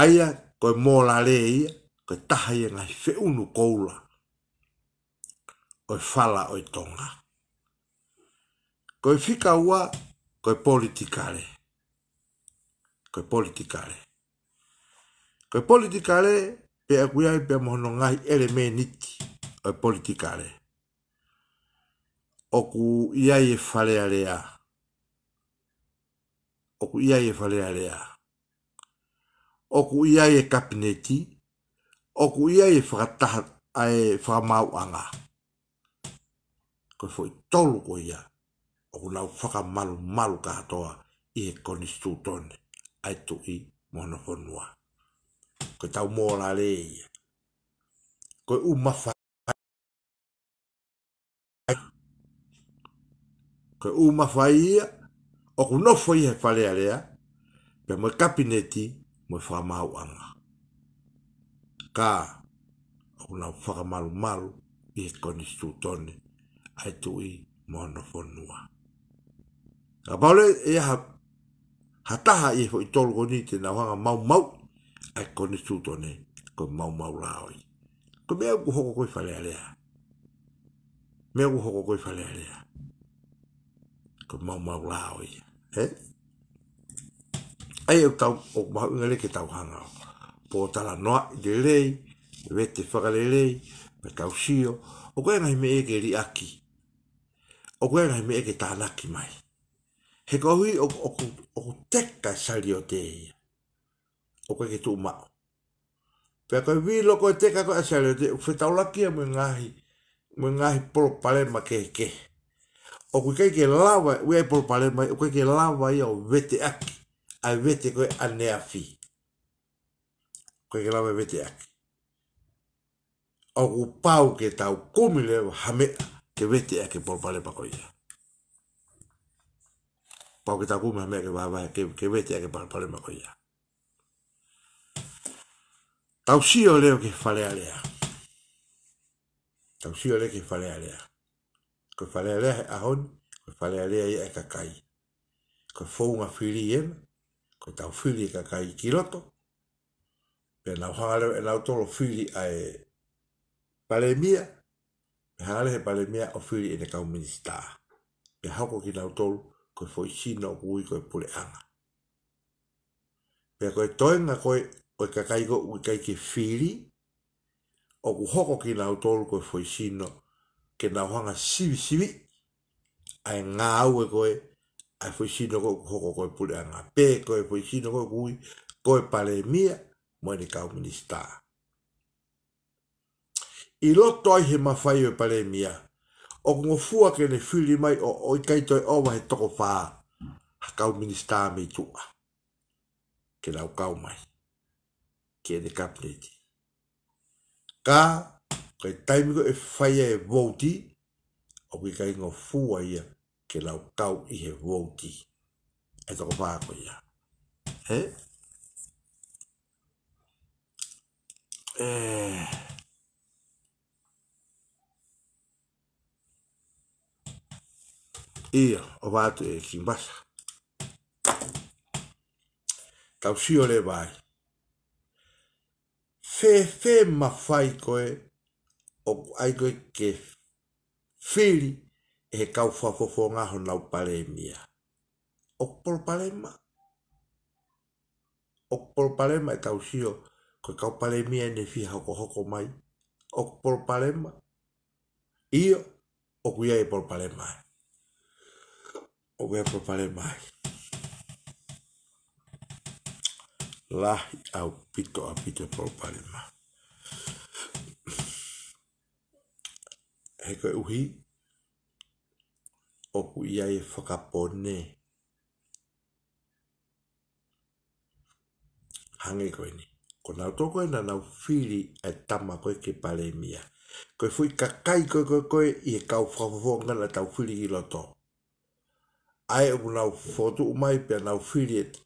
Aia, koe e mōla le ia, ko e taha i ngai whiunu koula. Ko e whala o tonga. Ko e whika ua, ko politikare. Ko politikare. Ko politikare, pe akuia i pe mohono ngai ele me niki o politikare. Oku ia e falea lea. Oku ia i falea lea. Oku ia i kapineti. Oku ia i whakataha ai whakamau anga. Koe fwoi tolu ko ia. Oku nau whakamalu malu katoa i e konistutone. Ai tu i mohono whanua. ko tau mō la le ia. Ko e umawha. Ko e umawha ia. O ku nofo ia whale a lea. Pe mo kapineti mo e whamau anga. Ka. O ku nau whakamalu malu. I e koni stutone. Ai tui mō nofo nua. Ka paole e ha. Hataha i e fo i tolgo ni te nau hanga mau mau. ai kone tutone ko mau mau laoi. Ko mea ku hoko koi whalea lea. Mea ku hoko koi whalea lea. Ko mau mau laoi. Eh? Ai au e tau o mahu ingale ke tau hanga. Po tala noa i te lei, e wete whakalelei, me kausio, o koe ngai me eke ri aki. O koe ngai me eke tānaki mai. He kohui o, o, o, o teka sari teia o ka ki tu mao. Pea koe vi loko e te kako e sele, te uwe tau laki a e mui ngahi, mui ngahi polo pale ma ke ke. O kui kai ke lawa, ui ai polo pale ma, o kui ke lawa i o vete aki, a vete koe anea fi. Kui ke lawa vete aki. O ku pau ke tau kumile o hamea, ke vete aki polo pale ma koe ia. Pau ke tau kumile hamea ke vete aki polo pale ma koe ia. Tau sio leo ke falea lea. Tau sio leo ke falea lea. Ko falea lea he ahon, ko falea lea i e kakai. Ko fōunga whiri ema, ko tau whiri e kakai ki roto. Pe nau hāreo e nau tolo whiri a e palemia. Pe hāre he palemia o whiri e ne kau minista. Pe hako ki nau tolo, ko fōi sino kui ko e pule anga. Pe koe toenga koe o i e kakaiko u i e kaike whiri, o ku hoko ki nga utolu koe whoisino, ke nga hoanga sivi sivi, ai ngā ue koe, ai whoisino koe ku hoko koe pule, a ngā pē koe whoisino koe kui, koe pare mia, moe ni kau minista. I loto ai he mawhai o pare mia, o ku ngofua ke ne whiri mai o o i kaito e owa he toko whaa, ha kau minista me tua, ke lau kau mai. kene kapleti ka kai taimiko e whaia e vouti o ki kai ngō fua ia ke lau kau i he vouti e toko pāko ia he e ia o vātu e ki masa tau sio le vai fefema faikoe o aikoe ke fili e he kau whafofonga ho nau palemia. O polo palema. O polo palema e kau sio ko kau palemia e ne fi hoko hoko mai. O polo palema. Io o kuia e polo palema. O kuia polo palema. lahi au pito a pite paupare ma. He koe uhi, oku ia e whakapone. Hange koe ni. Ko nau tōko e nanau whiri e tama koe ke pare mia. Koe fui kakai koe koe koe i e kau whakafonga na tau whiri i loto. Ai e unau fotu umai pia nau whiri e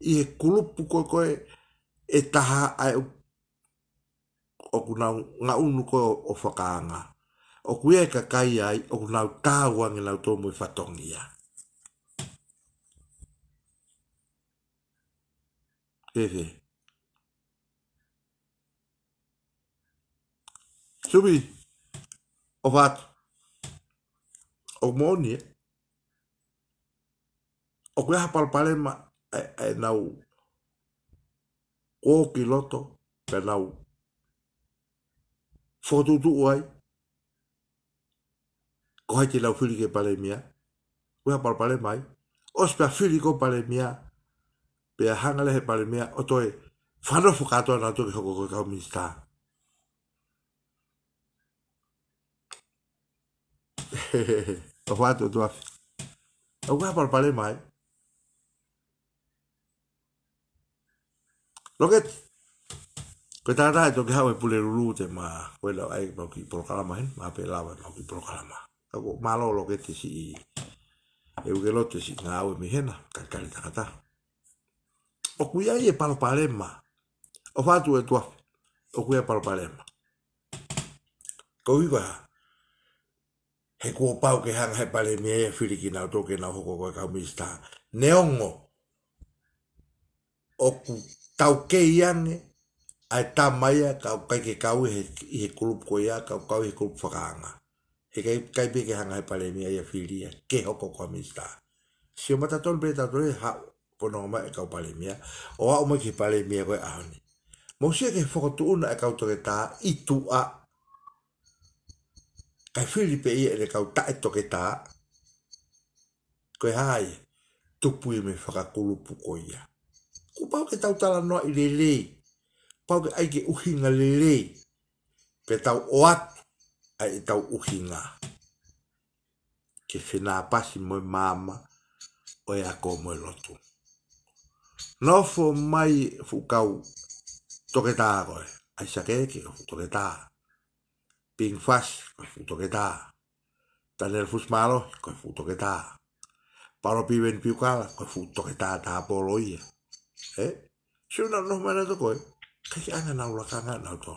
i he kulupu koe koe e taha ai o kuna ngā unu koe o whakaanga. O kuia e kakai ai o kuna kāwangi nau tō mui whatongia. Kewe. Subi. O vātu. O mōni. E. O kuia hapalpale maa naw eh, eh, o piloto pe naw fotu tu uai ko hai te lau whiri ke pale mia ua pal pale mai os pe whiri ko pale mia pe hangale he pale mia o toi whanofo katoa nato ki hoko koe kau minista o tu afi o ua pal pale mai Lo ke Ko tā tā to ke hawe pule ruru te ma wela ai mau ki hen ma pe lawa mau ki malo lo ke te si e uke lo te si ngā awe mi hena ka kari takata. O kuia i e palo palema. O fatu e tuafi. O kuia palo palema. Kau iwa he kua pau ke hanga he pale mea e whiriki hoko koe kau mista. Neongo. Oku tau ke iange ai tamaia kau kai ke kau he, he kulup ko ia kau kau he kulup whakaanga. He kai, kai ke hanga he palemia ia filia ke hoko ko amista. Sio mata tol be ta tol ha pono ma e kau palemia o a umai ke palemia koe ahoni. Mausia ke whakotu una e kau toke tā i tua. Kai filipe ia e kau tae toke ta Koe hae tupu i me whakakulupu ko ia. Ko pau ke tau tala noa i lele. Pau ke aike uhinga lele. Pe tau oat ai tau uhinga. Ke whina pasi moe mama o e ako moe lotu. Nofo mai fukau toke tā koe. Ai sakeke o toke tā. Ping fas o toke tā. Tanel fusmalo koe futoke tā. Paro piven piukala koe futoke tā tā polo ia. e si una no mana to koi ka ki anga naura ka nga nga to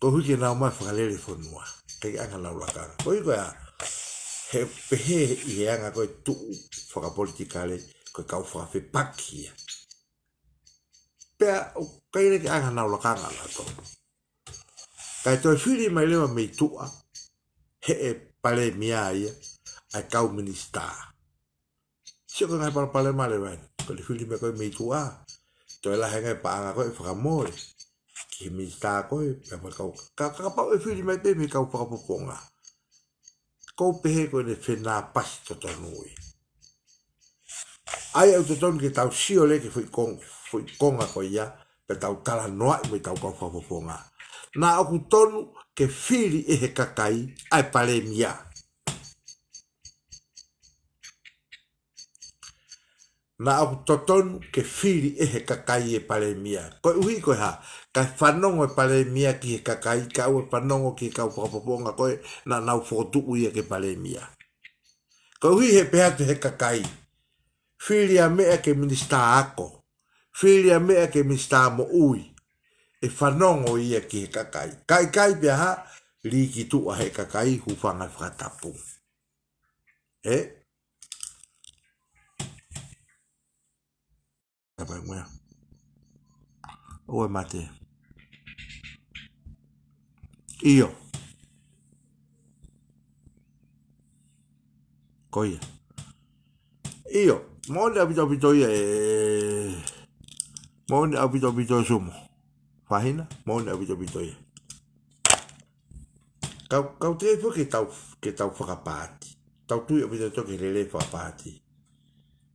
ko huki nga umai whakalele fo nua ka ki anga naura ka nga koi koi a he pehe i he anga koi tu whakapolitikale koi kau whakawhi pakia pea o kaire ki anga naura ka nga nga to kai toi whiri mai lewa mei tua he e pale mia ia ai kau minister Siapa nak pala-pala malam ni? ko le fili me ko me tu a to la hanga pa nga ko fa mo le ki mi ta ko pe mo ka ka ka pa e fili me pe me ka pa po konga ko pe ko le fe na pas to to noi ai au to ton ki tau sio le ki foi kong foi konga ko ia pe tau tala noa me tau pa po konga na o ku tonu ke fili e he kakai ai pale mia na au toton ke fili e he kakai e pare mia. Ko uhi ko ha, ka whanongo e pare mia ki he kakai, ka au e whanongo ki he kau pakapoponga koe, na nau fotu ui e ke pare mia. Ko uhi he pea te he kakai, fili a mea ke minista ako, fili a mea ke minista mo ui, e whanongo i e ki he kakai. Kai kai pia ha, li ki tu a he kakai hufanga whakatapu. Eh? É vergonha. Ou é mate? Io. Coia. Io. Ma onde abito abito ia e... Ma onde abito abito sumo. Fahina? mole onde abito abito ia. Kau, kau te foi que tau, que tau whakapāti. Tau tui abito toki lele whakapāti.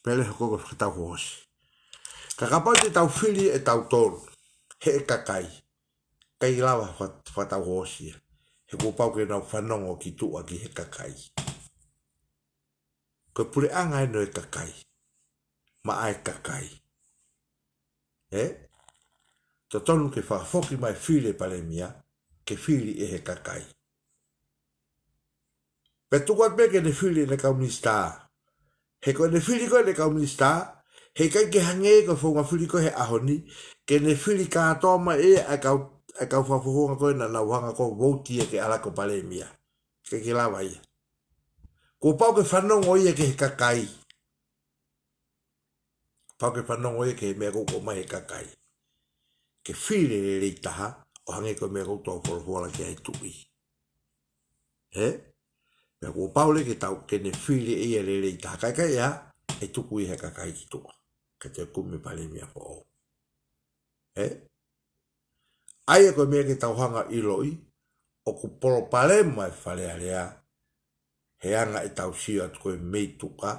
pele ko ko ta ko os ka ka te ta fili e ta ton he e ka kai kai lava fa fa ta ko os e. he ko pa ke na fa ki tu a ki he ka kai ko pure anga no e ka kai ma ai ka kai e tonu ke fa foki mai fili e pale mia ke fili e he kakai. kai Pe tu kwa peke ne fili ne kaunista. Pe he ko ne filiko e le kau minista, he kai ke hange e ko fonga filiko he ahoni, ke ne filika atoa ma e a kau fafuhunga koe na na wanga ko wouti e ke alako pale mia, ke ke lawa ia. Ko pau ke whanong o ia ke he kakai, pau ke whanong o ia ke he mea koko mai he kakai, ke whire le leitaha, o hange ko mea koutou fora fora ke hai tui. He? Eh? Me ko paule ke tau ke ne fili e ele le kai kai ya e tu ku ia kai kai tu. Ke te ku pale mia po. E? Ai e ko me ke tau hanga i loi o ku polo pale mai fale ale a. He anga e tau si at ko me tu ka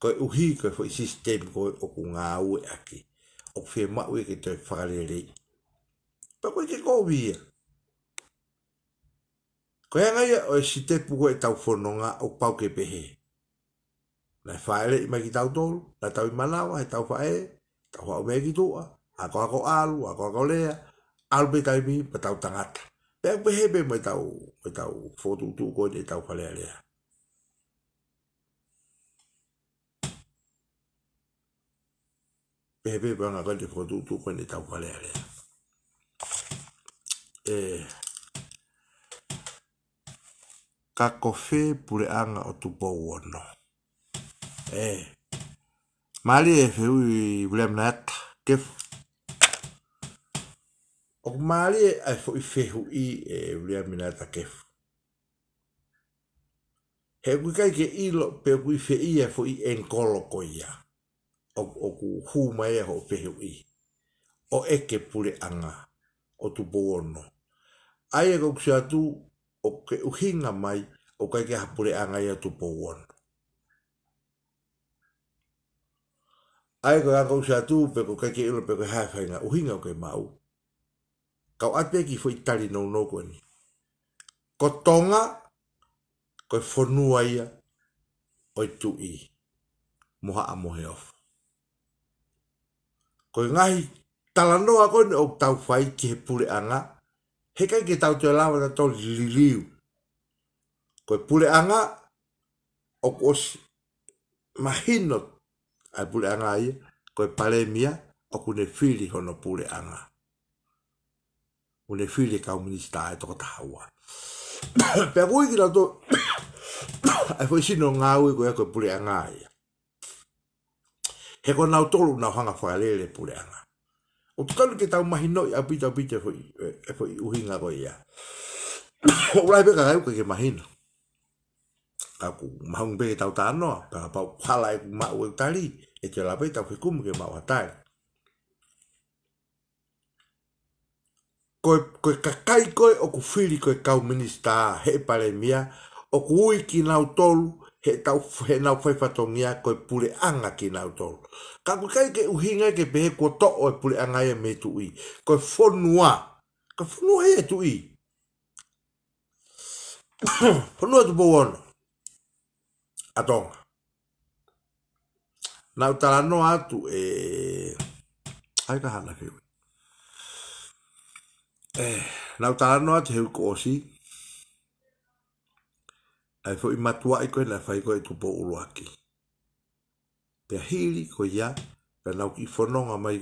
ko uhi ko fo system ko o ku nga u aki. O fe ma u ke te fale le. Pa ko ke ko wie. Ko e ngai o e si te puko e tau whanonga o pau ke pehe. Na e whaere i maiki tau tolu, na tau i manawa, he tau whae, tau hao mea ki tua, ako ako alu, ako ako lea, alu pe tau mihi, pa tau tangata. Pe ako pehe pe mai tau, mai tau fotu utu koe te tau whalea lea. Pehe pe pe anga kante fotu utu koe te tau whalea lea. Eh... ka kofe pure anga o tupo uono. E. Eh. Mali e fewi William Nat kef. O mali e ai fo i fehu i e William Nat kef. He kui kai ke ilo pe kui fe i e fo i ko koia. O, o ku huuma e ho fehu i. O eke pure anga o tupo uono. Ai e kokusia tu o ke uhinga mai o kai ke hapure angai atu po wano. Ai ko kakau sa tu pe ko kai ke ilo pe ko hafai nga uhinga o kai mau. Kau ate ki fo itali nou nou kwa ni. Ko tonga ko fonua ia o itu i moha a mohe ofa. Ko ngai talanoa ko ni o tau fai ki he pule anga he kai ki tau te lawa na tau li liu. Koe pule anga, o kos mahino ai pule anga ia, koe pale mia, o kune fili hono pule anga. Kune fili kau minista ai e toko tahaua. Pea kui ki lato, ai foi sino ngā ui koe koe pule anga ia. He kona utolu na hanga lele pule anga. O tukalu ke tau mahino i apita apita foi e eh, foi uhinga ko ia. O lai be ka ke mahino. Aku mahung be tau tano ka pa khala e ma u e tali e te la be tau ke kum ke ma wa tai. Ko ko kakai ko o ku fili ko kau minista he pare mia o ku iki na tolu he tau he nau fai fatongia ko pule anga ki nau tolu. Ka kukai ke uhinga ke pehe ko to o pule anga e me tui. Ko fonua. Ko fonua e tui. fonua tu bo ono. Atonga. Nau talano atu e... Ai ka hana ke ui. Eh, nau talano atu heu ko osi. ai foi matua ai e koe na fai koe tu po uruaki. Pea hili ko ia, pe nau ki whanonga mai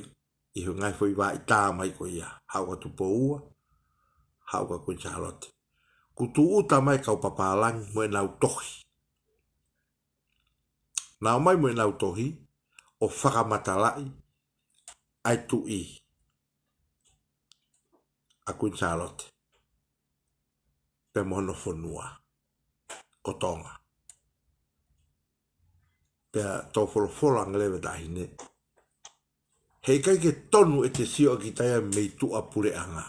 i hu ngai foi wā i tā mai ko ia, hau ka tu po ua, hau ka kuncha halote. Kutu uta mai kau papalangi mwe nau tohi. Nau mai mwe nau tohi, o whakamatalai, ai tu i, a kuncha halote. Pe mono whanua o tonga. Pea tō wholawholanga lewe dahi ne. Hei kai ke tonu e te sio ki taia mei tu apure anga.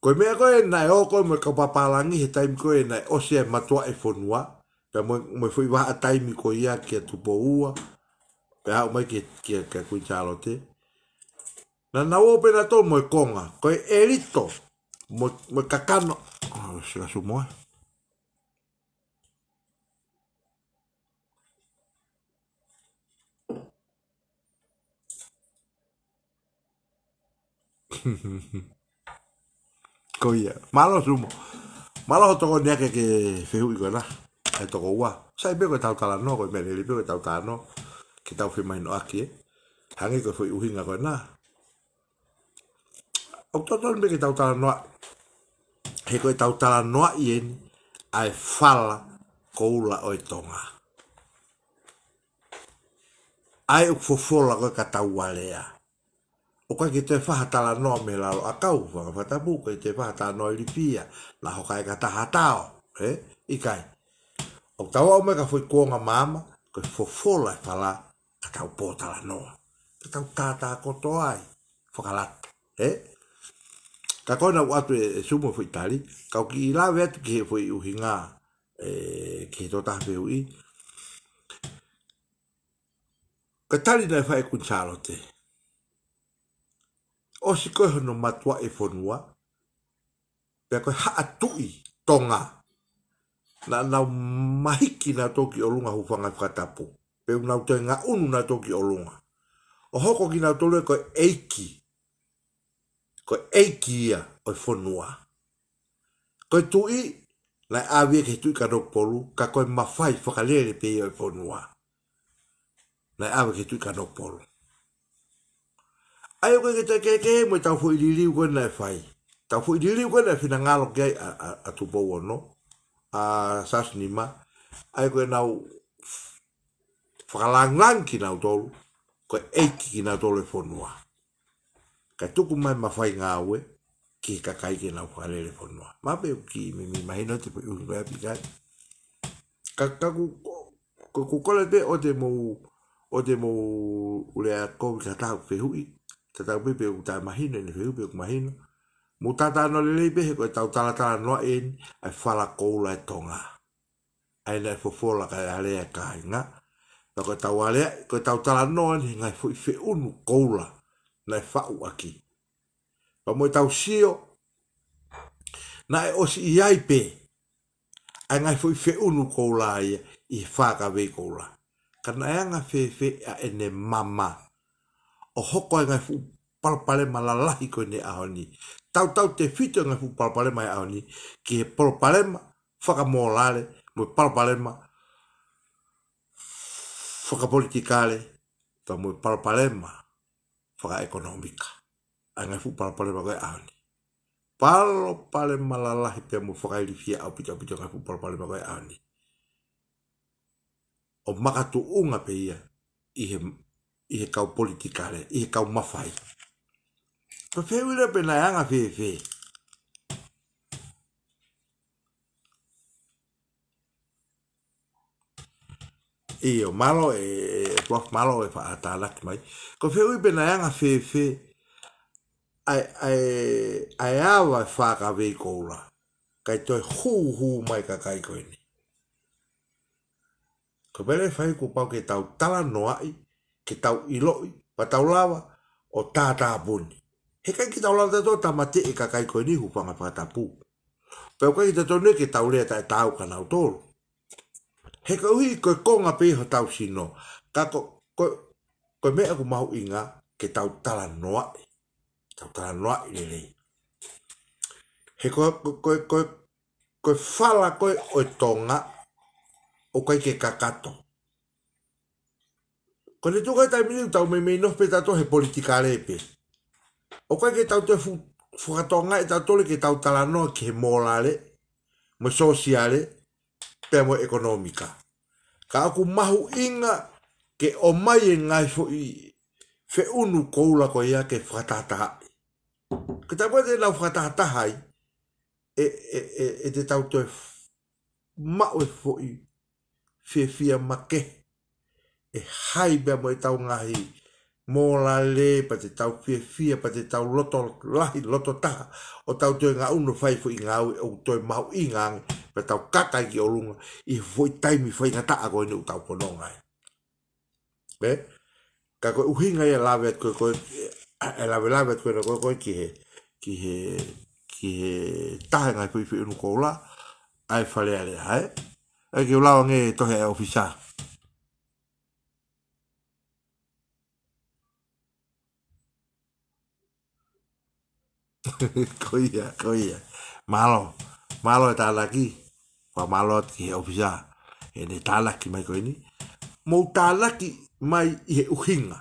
Koe mea koe nai o koe mwe kau papalangi he taimi koe nai osia e matua e fonua. Pea mwe fui waha taimi koe ia kia tupo ua. Pea au mai kia kui chalo te. Na nao pena na tō mwe konga. Koe erito mwe kakano la semua Coya, malo sumo. Malo toko dia ke ke fehu iko na. E toko wa. Sai beko tau tala no ko mele li beko tau tala no. Ki tau fe maino aki. Ya. Hangi ko foi uhinga ko na. Au beko está tala no. he koe tau tala noa ieni, ai fala koula oi tonga. Ai uk fofola koe ka tau walea. O koe ki te whahatala noa me lalo a kauwa, ka whatabu koe te whahatala noa ilipia, la hoka e ka tahatao, he, ikai. O tau au me ka fwoi kuonga mama, koe fofola e fala ka tau pōtala noa. Ka tau tātā koto ai, whakalata, he, he. ka kona u atu e sumo fu itali, ka ki i la vetu ki he fu i uhi ngā e, ki he tota hape ui. Ka tali nai fai kun chalo te. O si koe hono matua e fonua, pe koe haa tui tonga na na mahiki na toki o lunga hufanga fukatapu. Pe unau te nga unu na toki o lunga. O hoko ki na tolue koe eiki, ko eiki ia o i whonua. Ko i tui, lai awe ke tui ka nopolu, ka koe mawhai whakalere pe ia o i whonua. Lai awe ke tui ka nopolu. Ai oke ke teke ke mo tau fu iliri ko na fai. Tau fu iliri ko na fina ngalo ke a a tu bo no. A sas ni ma. Ai ko na fra lang lang ki na tolu. Ko e ki na tolu fo noa ka tuku mai mawhai ngā ue, ki ka kai ke nau kwarele po noa. Mape u ki me mi mahi no te pui iu kwa api Ka kaku, ka ku te o te mo, o te mo ule a kowi ka tau pe hui, ta tau pe u ta mahi ni pe hui pe u mahi no. Mu ta no lelei pe he koe tau tala tala noa en, ai whala koula e tonga. Ai nai fo fola ka alea kai ngā. Ko tau alea, ko tau tala noa ni ngai fo i fe koula na e fa'u aki. Pa mo tau sio, na e osi i ai pe, a ngai fui fe unu koula i i whaka vei koula. Ka na e anga fe fe a ene mama, o hoko e ngai fu palpale malalahi ko ene ahoni. Tau tau te fito e ngai fu palpale mai ahoni, ki e palpale ma whaka mo lale, mo e palpale ma whaka politikale, ta mo e palpale ma faka ekonomika. Anga fu pala pale bagai aoni. Palo pale malalahi pia mu whakailifia au pita pita anga fu pala pale bagai aoni. O makatu unga pe ia ihe, ihe kau politikare, ihe kau mafai Pa whewira pe na anga whewhe. Iyo malo e, e prof malo e fa ta lat mai ko fe ui bena yanga fe fe ai ai ai a fa ka ve ko la kai to hu hu mai ka kai koe ni ko bele fa ku pau ke tau tala no ke tau ilo pa tau lava o ta ta he kai ki tau lava to ta mate e ka kai koe ni hu pa nga ta pu pe ko ki to ne ke tau le ta tau ka na to he ko hi ko konga pe ho tau sino ka ko ko ko me ko mau inga ke tau tala noa tau tala noa ni ni he ko ko ko ko fala ko o tonga o kai ke kakato ko le tu ka tai minu tau me me no pe tato he politika lepe o kai ke tau te fu fu tonga e tato le ke tau tala noa ke molale mo sociale pe mo ekonomika ka aku mahu inga ke o mai e ngai fo i fe unu koula ko ia ke whatata hai. Ke tā koe te lau whatata hai e, e, e, e te tau toi mao e fo i fia fia ma ke e hai bea mo e tau ngahi mō la le pa te tau fia fia pa te tau loto lahi loto taha o tau toi ngā unu fai fo i ngā ui o toi mau i ngā pa tau kakai ki o lunga i fo i taimi fai ngā taa koe ni o tau kononga hai. be ka ko uhinga ya lavet ko ko la lavet ko ko ko ki he ki he ki he ta nga ko fi no ko la ai fale ale hai ai ki la nge to he ofisa koia koia malo malo ta tala ki pa malo ki he ofisa e ne tala ki mai ko ni mo tala ki mai i he uhinga.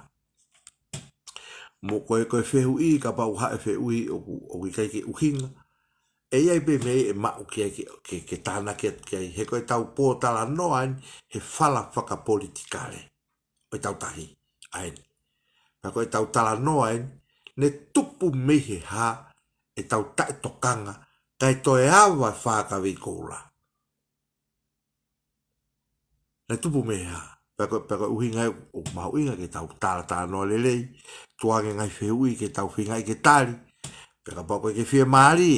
Mo koe koe fehu i ka pau hae fe ui o, o kai ke uhinga. E iai pe mei e mao ki ke, ke, ke tāna ke, ke he koe tau pōtala noain he whala whaka politikare. Oi tau tahi, aen. Pa koe tau tala noain ne tupu mei ha e tau tae tokanga kai toe awa whaka vi koula. Ne tupu mei he pako pako uhi ngai o ma uhi ngai tau tala tala no lele tua ngai ngai fe ui ke tau fi ngai ke tali Pero poco ke fie mali.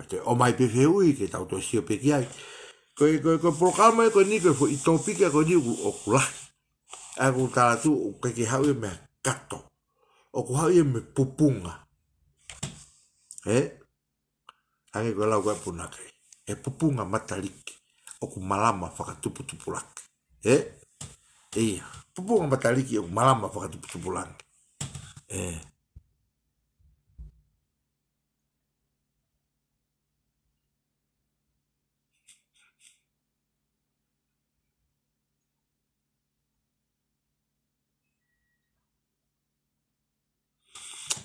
E. te o mai pe fe ke tau to sio pe ki ai ko ko ko pro kama ko ni ko i to pi ko ni ku o kula a ku tala tu ke ke hau e me kato o ku hawe me pupunga e ange ko la ko puna ke e pupunga matalik o ku malama fakatupu tupulak e eh? Iya. Pupu ngam batali ki oh, malam apa kata bulan. Eh.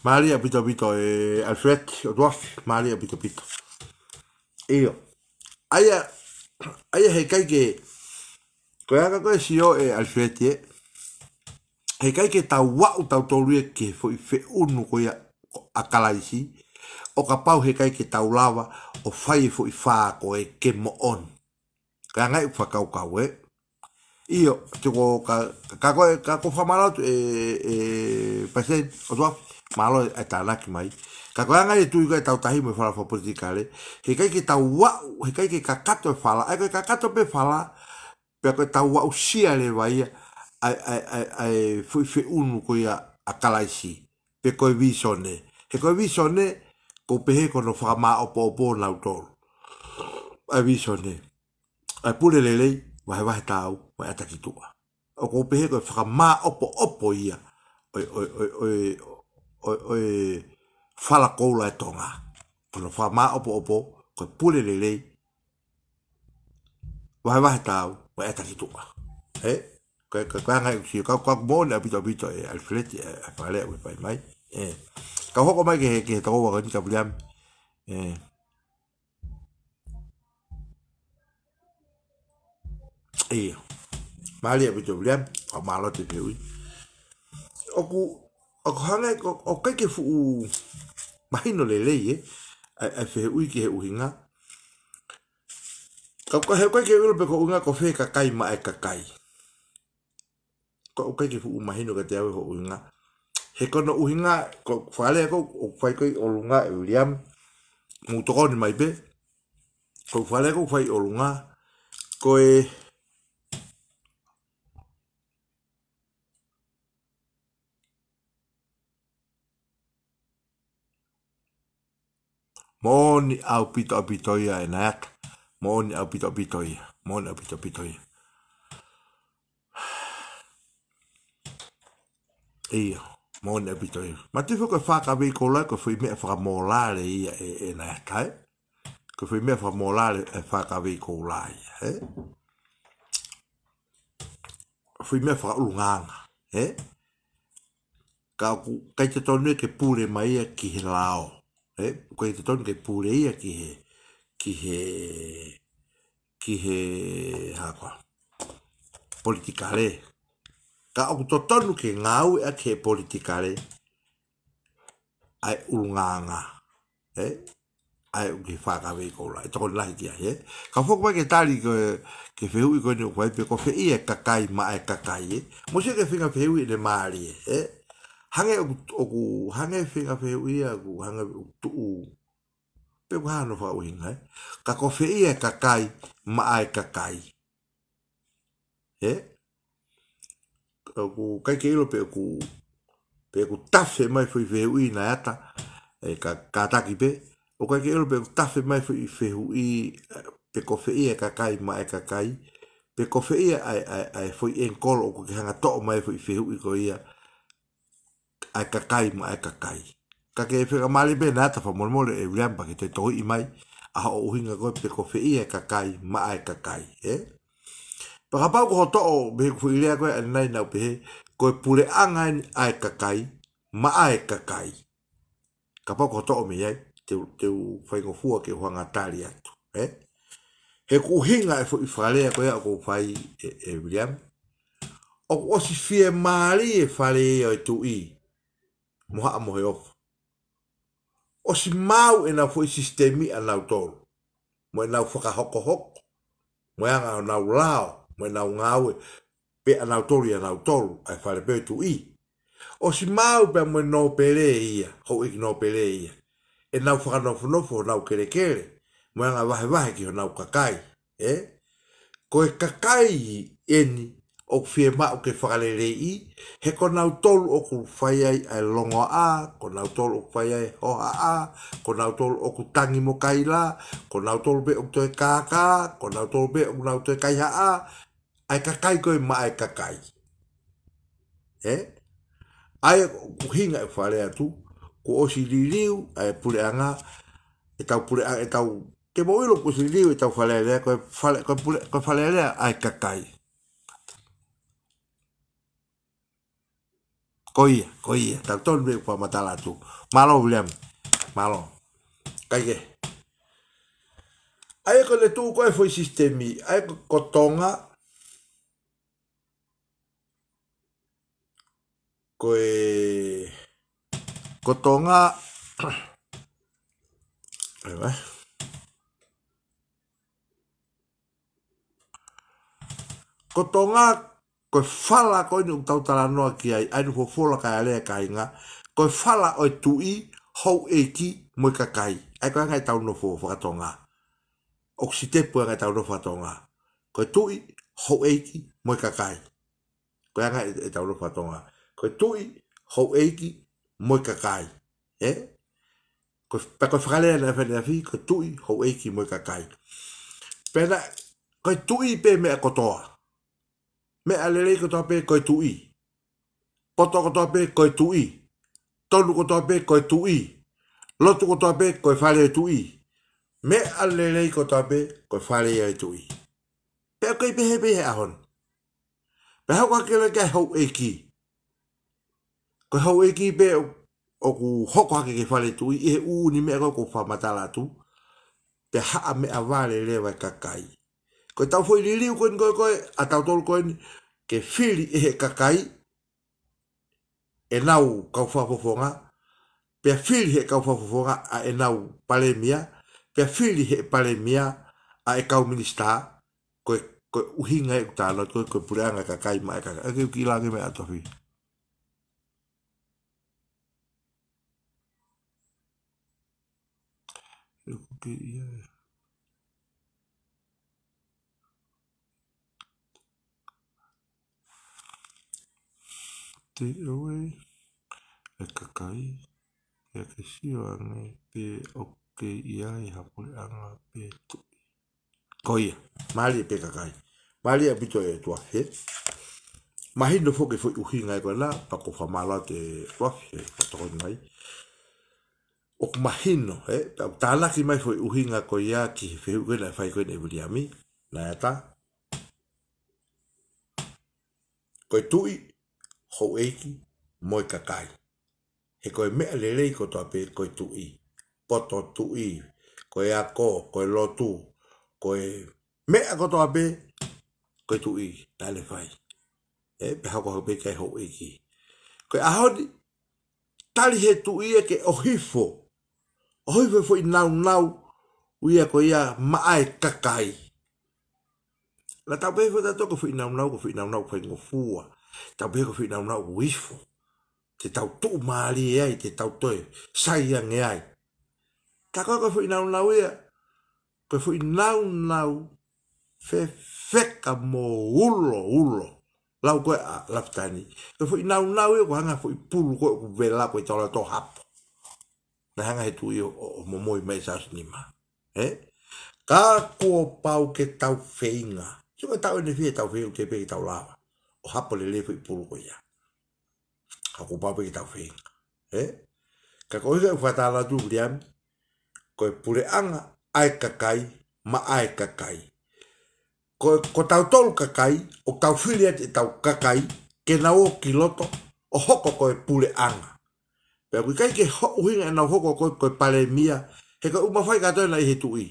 Maria ya pito pito e eh, Alfred Odwaf Maria ya abito pito. Io. Aia aya hei kai ke Ko aga koe si o e alfete, he kai ke tau wau tau tolu e ke fo i fe unu koe a kalaisi, o ka pau he kai ke tau lava o fai e fo i faa koe ke mo on. Ka ngai ufa e kau kau e. Iyo, tuko ka, ka koe, ka koe whamalau tu, e, e, pasen, o tuaf, malo e tānaki mai. Ka koe angai e tui koe tau tahi mo e whala fa politikale, he kai ke tau wau, he kai ke kakato e fala, e koe kakato pe fala pe ko ta wa usia le vai ai ai ai ai fui fe un ko ia akalaisi pe ko visione e ko visione ko pe ko no fa ma o po po na utol a visione a pule le le va va ta u va ta ki tua o ko pe ko fa ma o po o po ia oi oi oi oi oi oi fala ko la e tonga ko no fa ma o po o po ko pule le le va va ta u o e tati tunga. E, ka ka ka ngai si ka ka mo na pito pito e Alfred a pale o pai mai. E, ka hoko mai ke ke tau wa ni ka bliam. E, e, mali a pito bliam, a malo te peui. Oku, oku hana, oku kai ke fuu mahino lelei e, a fe ui ke uhinga. Ka ka he kai ke ulu pe ko unga ko fe ka kai ma e ka kai. Ko kai ke fu mahino ka te au ko unga. He kono uhinga ko fale ko o fai kai o lunga e William mu toko ni mai pe. Ko fale ko fai o lunga ko e Moni au pito pito ia e naaka. Mon apitopitoy. Mon apitopitoy. Ia. Mon apitopitoy. Ma te whaka whakawei ko lai ko whi mea whakamolare ia e, e nai tai. Ko whi mea whakamolare e whakawei ko lai. Eh? Whi mea whakaulunganga. Eh? Ka kai te tonu e ke pure mai ia ki he lao. Eh? Kai te tonu e ke pure ia ki he. ki he ki he hapa politikare ka o to tonu ke ngau e ke politikare ai ulunganga e ai u ki faka ve ko la to la ki ai ka fo ko ke tali ke ke feu i ko ni ko pe ko fe i e ka kai ma e ka kai e mo se ke finga feu i le mari e, e hange o ku hange finga feu i a e, ku hange tu pe wa no fa wi nga ka ko fe e ka kai ma ai ka kai e ku kai ke lo pe ku pe ku ta fe mai fo ve wi na ata e ka ka ta ki pe o kai ke lo pe ta fe mai fo i fe hu pe ko fe e ka kai ma ai ka kai pe ko fe ia e ai ai ai fo i en kolo ku ki hanga to mai fo i fe ko ia ai ka kai ma ai ka kai ka ke fe mali be nata fa mol mol e vlam pa ke te i mai a ho hinga ko pe ko fe i ka kai ma ai ka e pa ha pa ko ho to o be ku i le ko e nai na pe ko pure anga ai ka kai ma ai ka ka pa ko to o me ye te te fa ko ke ho nga atu e he ku hinga e fo e, e e i fa le ko ya ko fa e vlam o ko si fie mali e fa e o tu i mo ha mo o si mau e nau fwoi sistemi a nau tolu. Mo e nau whaka hoko hoko. Mo e anga o nau lao. Mo e nau ngawe. Pe a nau tolu i a nau tolu. Ai whare pe tu i. O si mau pe a mo e nau pere ia. Ho iki nau pere ia. E nau whaka nofu nofu o nau kere kere. Mo e anga vahe vahe ki o nau kakai. Eh? Ko e kakai eni o fie ma o ke whakarere i, he ko tolu o ku whai ai ai longo a, ko tolu o ku ai hoha a, ko tolu o ku tangi mo kaila la, tolu be o te kaka kā, tolu be o nau te a, ai kakai kai koe ma ai kakai kai. He? Eh? Ai ku hinga e whare atu, ku osi li riu, ai pule anga, e tau pule anga, e tau, ke mo ilo ku si riu, e tau whare lea, ko whare lea ai kakai Koi, tak tahu tanto apa mata lalu, Malo William. Malo. Kaige. ke? kalau le tu kau efek sistemi, ah. ah. ayo kotonga eh. Koi, kotonga ai ah Kotonga ko fala ko ni tau tala no ki ai ai ho fola ka ale ka inga ko fala o tu i ho e ki mo ka kai ai ko ngai tau no fo fa tonga oxite po ngai tau no fa tonga ko tu i ho e ki mo ka kai ko ngai e tau no fa tonga ko tu i ho e ki mo ka kai e ko pa ko fala la fa la fi ko tu i ho e ki mo ka kai pe na ko tu i pe me ko toa me alele ko tope ko tu i ko to ko tope ko tu i to lu ko tope ko tu i lo tu ko tope ko fale tu i me alele ko tope ko fale ya e tu i pe ko be be ha hon pe ha ko ke le ka ho e ki ko ho e ki be o ku ho e ko ke ke fale tu i e u ni me ko ko fa mata la tu pe ha me avale le va kakai ka Koe tau foi liriu koen koe koe, a tau tolu koen ke whiri e he kakai, e nau kau whafofonga, pia whiri he kau whafofonga a e nau palemia, pia whiri he palemia a e kau minista, koe, koe uhinga e utala, koe koe pureanga kakai ma kakai. Ake uki lange me atofi. Okay, yeah. te oe e kakai e ke siwane pe oke ia i hapule anga pe tui. Koia, mali e pe kakai. Mali e pito e tuafe. Mahi no foke fo uhi ngai kola pa ko famala te tuafe patoko ngai. O mahino, eh, tala ki mai fo uhi ngai koia ki feu kola fai koe ne buriami. Na eta. Koe tui, hậu môi cài, ho e ki moi kakai. He koe mea lelei coi toa pe koe tui. coi tui, koe ako, koe lotu, koe mea ko toa pe koe tui tale fai. E pe hako hope kai ho e ki. Koe ahodi, tali he tui e ke ohifo. Ohifo fo i nau nau uia ko ia maai kakai. La tau pe fo tatu ko fo i nau nau ko fo i nau nau ko i ngofua tao biết tau pia ko whina unau thì tao tau tuu maali e ai, te tau toe sai ange ai. Ka koe ko whina unau ea, ko whina unau fe feka mo ulo ulo. Lau koe a laftani. Ko whina unau ea ko hanga fwi pulu koe ku vela koe tau la to hapo. Na hanga he tui o momoi mai sas nima. Eh? Ka kua pau ke tau feinga. Tuka tau ene fie tau feinga te pe tau lawa. o hapa le lepo i pulu ko ia. Ha ku i tau whing. Ka ko hika i whatala tu kriami, ko e pule anga ae kakai, ma ae kakai. Ko, ko tau tolu kakai, o tau whiri ati tau kakai, ke nau o ki loto, o hoko ko e pule anga. Pea kui kai ke ho uhinga e nau hoko ko e ko e pale mia, he ka umawhai katoe na i he tui.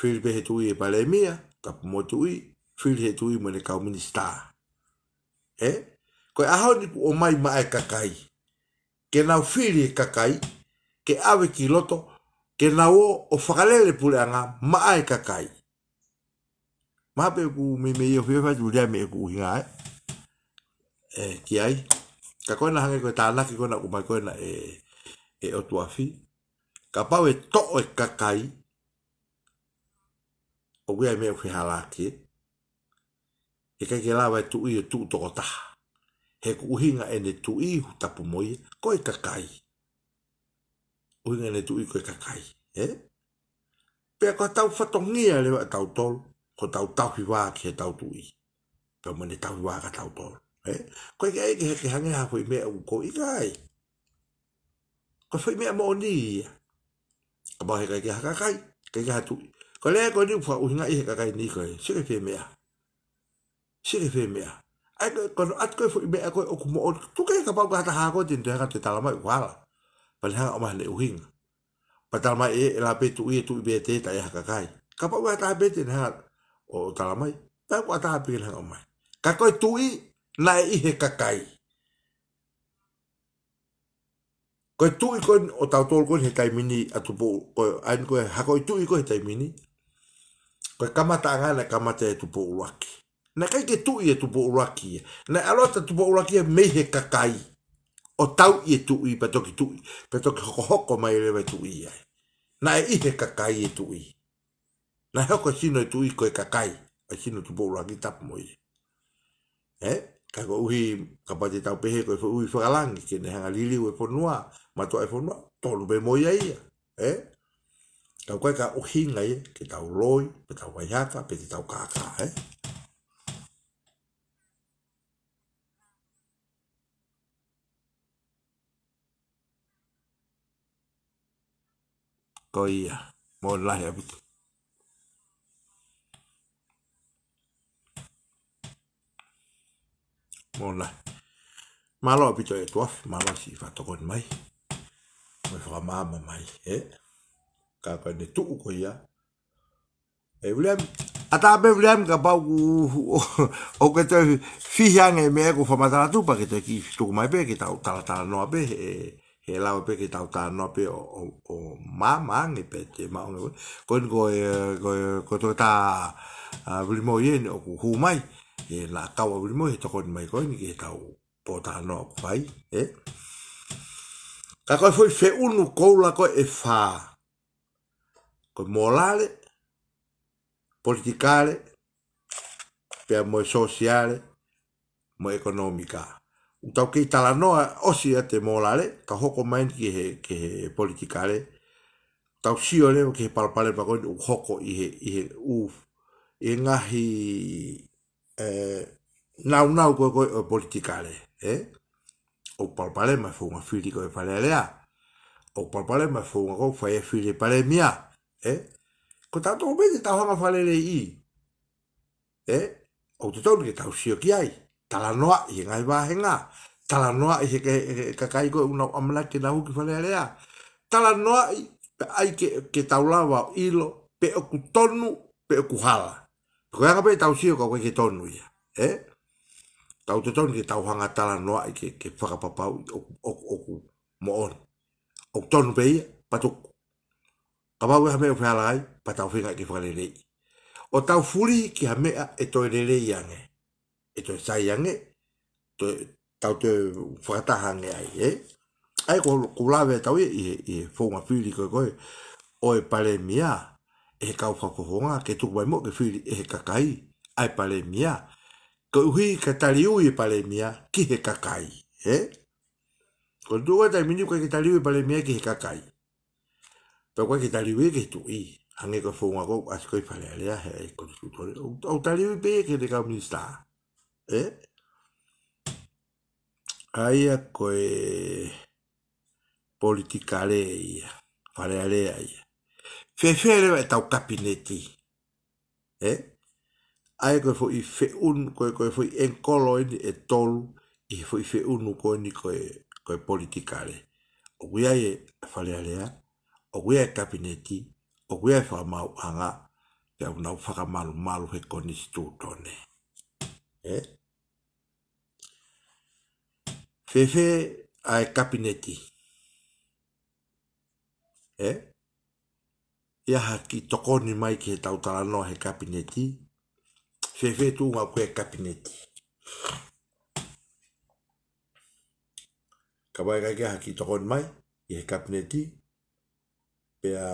Whiri he tui e pale mia, ka pumotu i, Phil hetui mwene kau minister e eh? ko a ho ni o mai ma e kakai ke na fili e kakai ke ave ki loto ke na o o fakalele pulanga ma e kakai ma pe ku mi me yo fi fa ju dia me e ku hi e eh? eh, ki ai ka ko na hange ko ta na ki ko na ku mai ko na e e o tu afi ka pa we to e kakai o gue me o fi halaki e e kai ke lawa e tu'i e tu'u toko taha. He ku uhinga e ne tu'i hu tapu moi, ko e kakai. Uhinga e ne i ko e kakai. He? Pea ko tau fatongia lewa e tau tolu, ko tau tau hi waa ki he tau tu'i. Pea mo ne tau hi waa ka tau tolu. He? Ko eke eke heke hange ha fwoi mea u ko i kai. Ko fwoi mea mo oni i ia. Ka mo heke heke ha kakai, ke ha tu'i. Ko lea ko ni ufa uhinga i heke kakai ni koe, sike fie mea. siri fe mea ai ko ko at ko fui mea ko o kumo tu ke ka pa ka ta ha ko tin te ka te tala mai wala pal ha o ma le uhing patal mai e, e la pe tu e tu be te ta ya ka kai ka pa ka ta be tin ha o tala mai pa ko ta pe la o mai ka ko tu i na e i he ka kai ko tu i ko o tau tol ko he tai mini atu po ko an ko ha ko tu i ko he tai mini ko kamata anga na kamata e tu po waki na kai ke tu ye tu bo uraki e. na alota tu bo uraki e, me he kakai o tau ye tu i e pe toki tu pe toki hoko mai le tu i na e i he kakai ye tu i na hoko sino tu i ko e kakai a sino tu bo uraki tap mo i eh ka go uhi ka pa te tau pe he ko fu uhi fa lang ke ne hanga lili we po noa ma to e po noa to lu be mo ye ia eh ka ko ka uhi ngai ke tau loi pe tau wa pe te tau ka ka eh Koya. Mohon lah ya betul. Mohon lah. Malo apito e tuaf, malo si fatokon mai. Mai mama mai, iya. eh. Kaka ne tuu ya. Eh, uliam, ata ape uliam ka pau ku o ke te fihang e mea ku whamatara tupa ke te ki tuku mai pe, ke tau talatala eh. he lau pe ki tau ta no pe o o ma ma ngi pe te ma ngi ko ko ko ko to ta bri mo ye no ku hu mai e la ka wa bri mo he to kon mai ko ni ki tau po ta no fai e ka ko foi fe unu ko la ko e fa ko morale politicale pe mo sociale mo economica Tau ki tala noa osi a te mōlare, tau hoko main ki he, ki he politikare. Tau sio leo ki he palapale pakoni u hoko i he, i he u, i ngahi eh, nau nau koe koe o politikare. Eh? O palapale mai fōnga whiri koe pale rea. O palapale mai fōnga koe whaia whiri pale mia. Eh? Ko tātou mene tau hanga whalere i. Eh? O te tonu ki tau sio ki ai. tala noa i he ngai wāhenga, tala noa i he kakai koe una amana ke nahu ki whalea rea, tala noa i ai ke, ke taula wau ilo, pe oku tonu, pe oku hala. Koe anga pe tau sio kau ke tonu ia, e? Eh? Tau te tonu ke tau hanga tala noa i ke, ke whakapapau i oku, oku, oku moon. Oku tonu pe ia, patoku. Kapau e hame o whalai, patau whinga ke whalerei. O tau furi ki hamea e toi rerei ane. Eh? e to sai ange to tau te fata hange ai e ai ko ko lave tau e e, e fo ma fili ko ko o e pale mia e ka fa ko ke tu mai mo ke fili e ka kai ai pale mia ko hui ka tali u e pale mia ki he ka e ko tu ga tai minu ko ke tali u e pale mia ki he ka kai to ko ke tali u ke tu i hange ko fo nga ko as ko pale ale ai ko tu tali u pe ke de ka minister e ai a koe politika le ia fare ale ai fe fe le e tau kapineti e ai koe fo i fe un koe koe fo i en koloi ni e tolu i fo i fe un koe ni koe koe politika le o wea e fare ale a o wea e kapineti o wea e fa mau anga pe au nau whakamalu malu he koni tone eh? Hehe aekapineki. Eh? Iaha ki e? tokoni mai ki he tautarano he kapineti. Fefe tu ngā koe kapineti. Ka wai kai ki tokoni mai i he kapineti. Pea...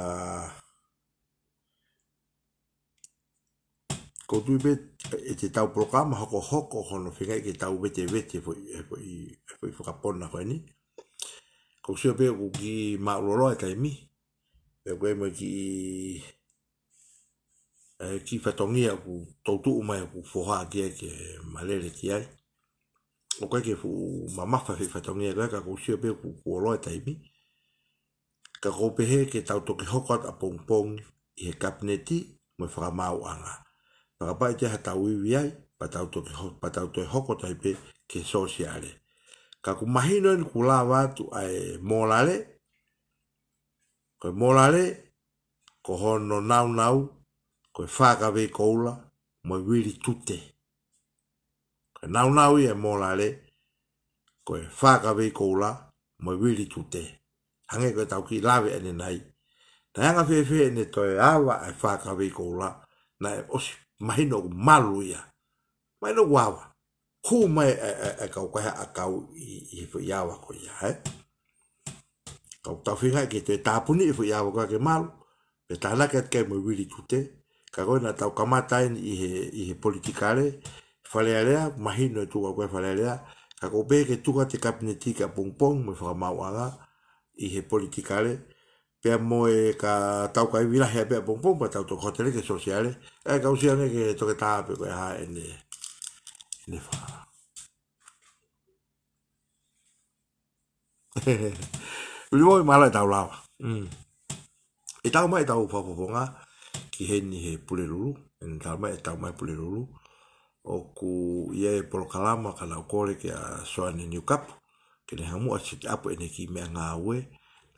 Koutu pet e te tau programa hoko hoko hono whika i ke tau vete vete fo i whakapona koe ni. Kau sio pe ku ki maororo e kai mi. Pe koe mo ki eh, ki whatongia ku tautu umai ku whoha kia ke malere ki ai. O koe ke fu mamafa whi whatongia koe ka kau sio pe ku kuoro e kai mi. Ka pe he ke tau toke hoko at apong pongpong i he kapneti mo i whakamau anga. Nga pai te ha tau iwi ai, patau toi hoko tai pe ke sosiale. Ka ku mahino ni ku lawa tu ai molale, ko molale, ko hono nau nau, ko whaka vei koula, mo i wiri tute. Ko nau nau i e molale, ko whaka vei koula, mo i wiri tute. Hange ko tau ki lawe ane nai, Nā yanga whewhe ne toi awa e whākawe i kōla, nā e osi mahino o malu ia. Mahino o awa. Kū mai e, e, e kau kaha a kau i hifu i awa ko ia. Kau tau whinga ki te tapuni i hifu i ke mal ake malu. Pe tāna ke atkei mo wiri tute. Ka koe na tau kamatain i he, i he politikare. Whalearea, mahino e tuka koe Ka ko pe ke tu ka te kapinetika pungpong me whakamau anga i he politikare. pe moe ka tau kai vila he pe pong pong pa tau to hotel ke sociale e ka usia ne ke to ke ta pe ko ha ene ene fa Uli mo mala tau lawa. Mm. E tau mai tau pa poponga ki he ni he pule lulu. En tau mai tau mai pule lulu. O ku ia e polo kalama ka lau kore ke a soane niu kapu. Ke ne hamu a siti apu ene ki mea ngā ue.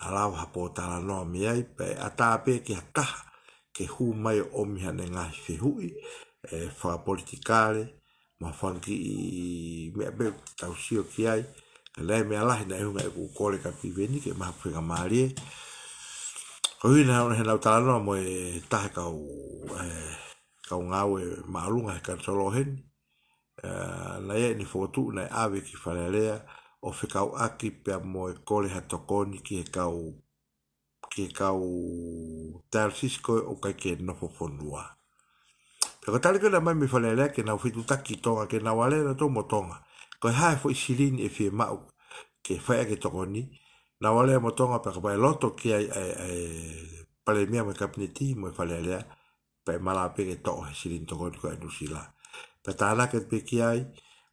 alawa hapo tala noa miai pe atape ki a taha ke hu mai o miha ne ngahi fi hui e fa politikare ma whanki i mea pe tau sio ki ai ka me mea lahi na ehunga e kukole ka piveni ke maha pwinga maalie ka hui na hona hena utala noa mo e taha kau e, kau ngawe maalunga he kansolo heni e, na ia e ni fotu na ave awe ki whanelea e o whikau aki pia moe kore ha tokoni ki he kau ki he kau Tarsisko o kai ke nofo fonua. Pia kai tarikona mai mi whalelea ke nau whitu taki tonga ke nau alera tō mo tonga. Koe hae fo i sirin e whie mau ke whaia ke tokoni. Nau alera mo tonga pia kai loto ki ai ai ai palemia mo kapneti mo e whalelea pia malapeke tō he sirin tokoni koe nusila. Pia tāna ke pe ki ai ai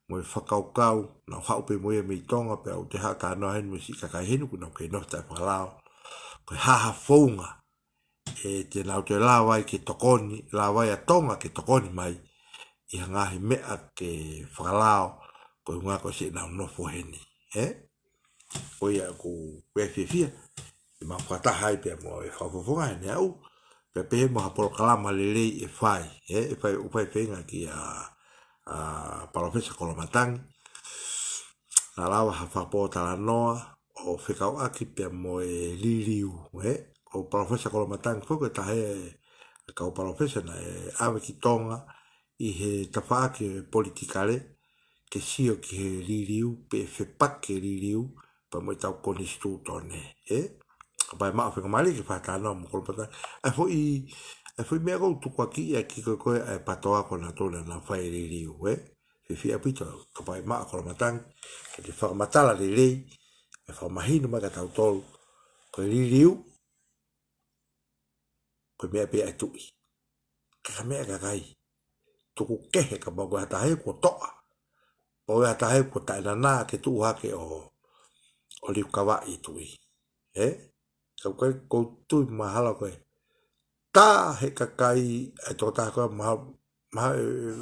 mo whakau kau, na o haupe mo e mei tonga pe au te haka anoa henu e si kakai henu kuna o kei nohtai whakalao. Ko e haha whounga e te nau te lawai ke tokoni, lawai a tonga ke tokoni mai, i hangahi mea ke whakalao, ko e ko se nau nofo heni. He? Ko ia ku pefefia, i ma whakataha i pe mo e whakafunga heni au, pe pe mo hapolo kalama lelei e whai, he? E whai upai whenga ki a a parofesa kolo matang a lawa hafa po tala noa o fekau aki pe mo e liriu we eh? o parofesa kolo matang ko ke tahe ka o parofesa na e ave ki tonga i he tafa aki politikale ke sio ki he liriu pe fe pake liriu pa eh? mo e tau konistu tone e ka pae maa fekau mali ke fa tala noa mo kolo matang a fo i e fui mea kou tuku aki e ki koe koe e pato ako na tōne na whai re eh? re ue, fi fi apito ka pai maa kora matang, ke te whakamatala re re, e whakamahinu maka tau tolu, koe re re u, koe mea pia e tui, ka ka mea ka tuku kehe ka mau koe hatahe kua toa, o koe hatahe kua taina nā ke tuu hake o, o liu kawa i tui, he? Eh? Kau kai kou tui mahala koe, ta he kakai e tō tākua ma maha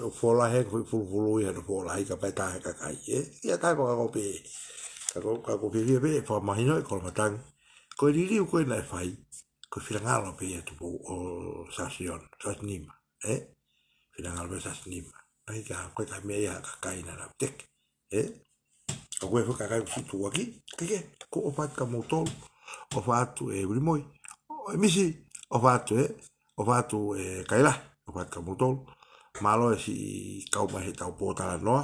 o fōla he kui fulfulu i hana fōla hei ka pai tā he kakai e, tota e, e i a e. tāi wakako pē kako pē pē e pā mahino e kōra matang koe riri u koe nai whai koe whirangalo pē e tupu o sasion sasnima e whirangalo pē sasnima ai ka ko kai mea i kakai na na tek e ko koe fuka kai kusi tuwaki kike ko o fat ka motol o fatu e urimoi o emisi o emisi ovatu ovatu e kaila ovatu ka mutol malo si kau mahi tau potala noa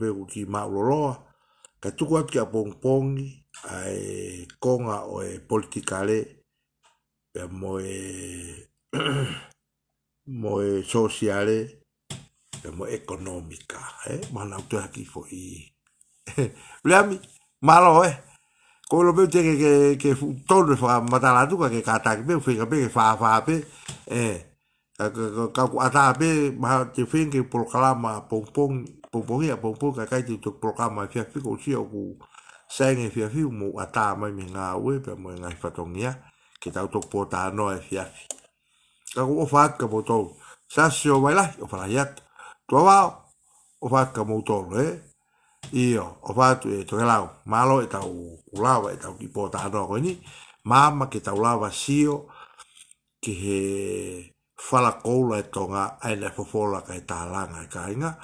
pe ku ki ma ka tuku atu kia pongpongi ai konga o e politikale pe mo e mo e sociale pe mo ekonomika e eh? mana utu haki fo i Leami, malo eh. ko lo pe te ke ke ke tonu fa matala tu ka ke kata ke pe fika pe ke fa fa pe e ka ku ata pe ma te fin ke programa pompong pompong ya pompong ka kai tu programa fia fi ko si ku senge fia fi mu ata mai mi nga we pe mo nga fa tong ya ke tau tok po ta no e fia fi ka ku fa ka bo to sa sio vai la o fa ya tu va o fa ka mo to eh Io, o fatto e to lao, ma lo e tau ulava e tau tipo ta no con ni. Mamma che tau lava sio che he fala coula e tonga ai la fofola ca e talanga e kainga.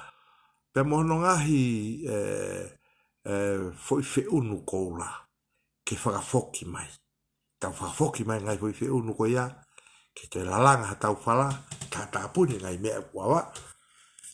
Pe mo no nga hi e e foi fe unu coula che fa foki mai. Tau fa foki mai nga foi fe unu coia che te la langa tau fala ta ta puni nga i me kuava. Mm.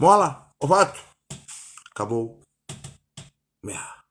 Mola, ovato. Acabou. Merda.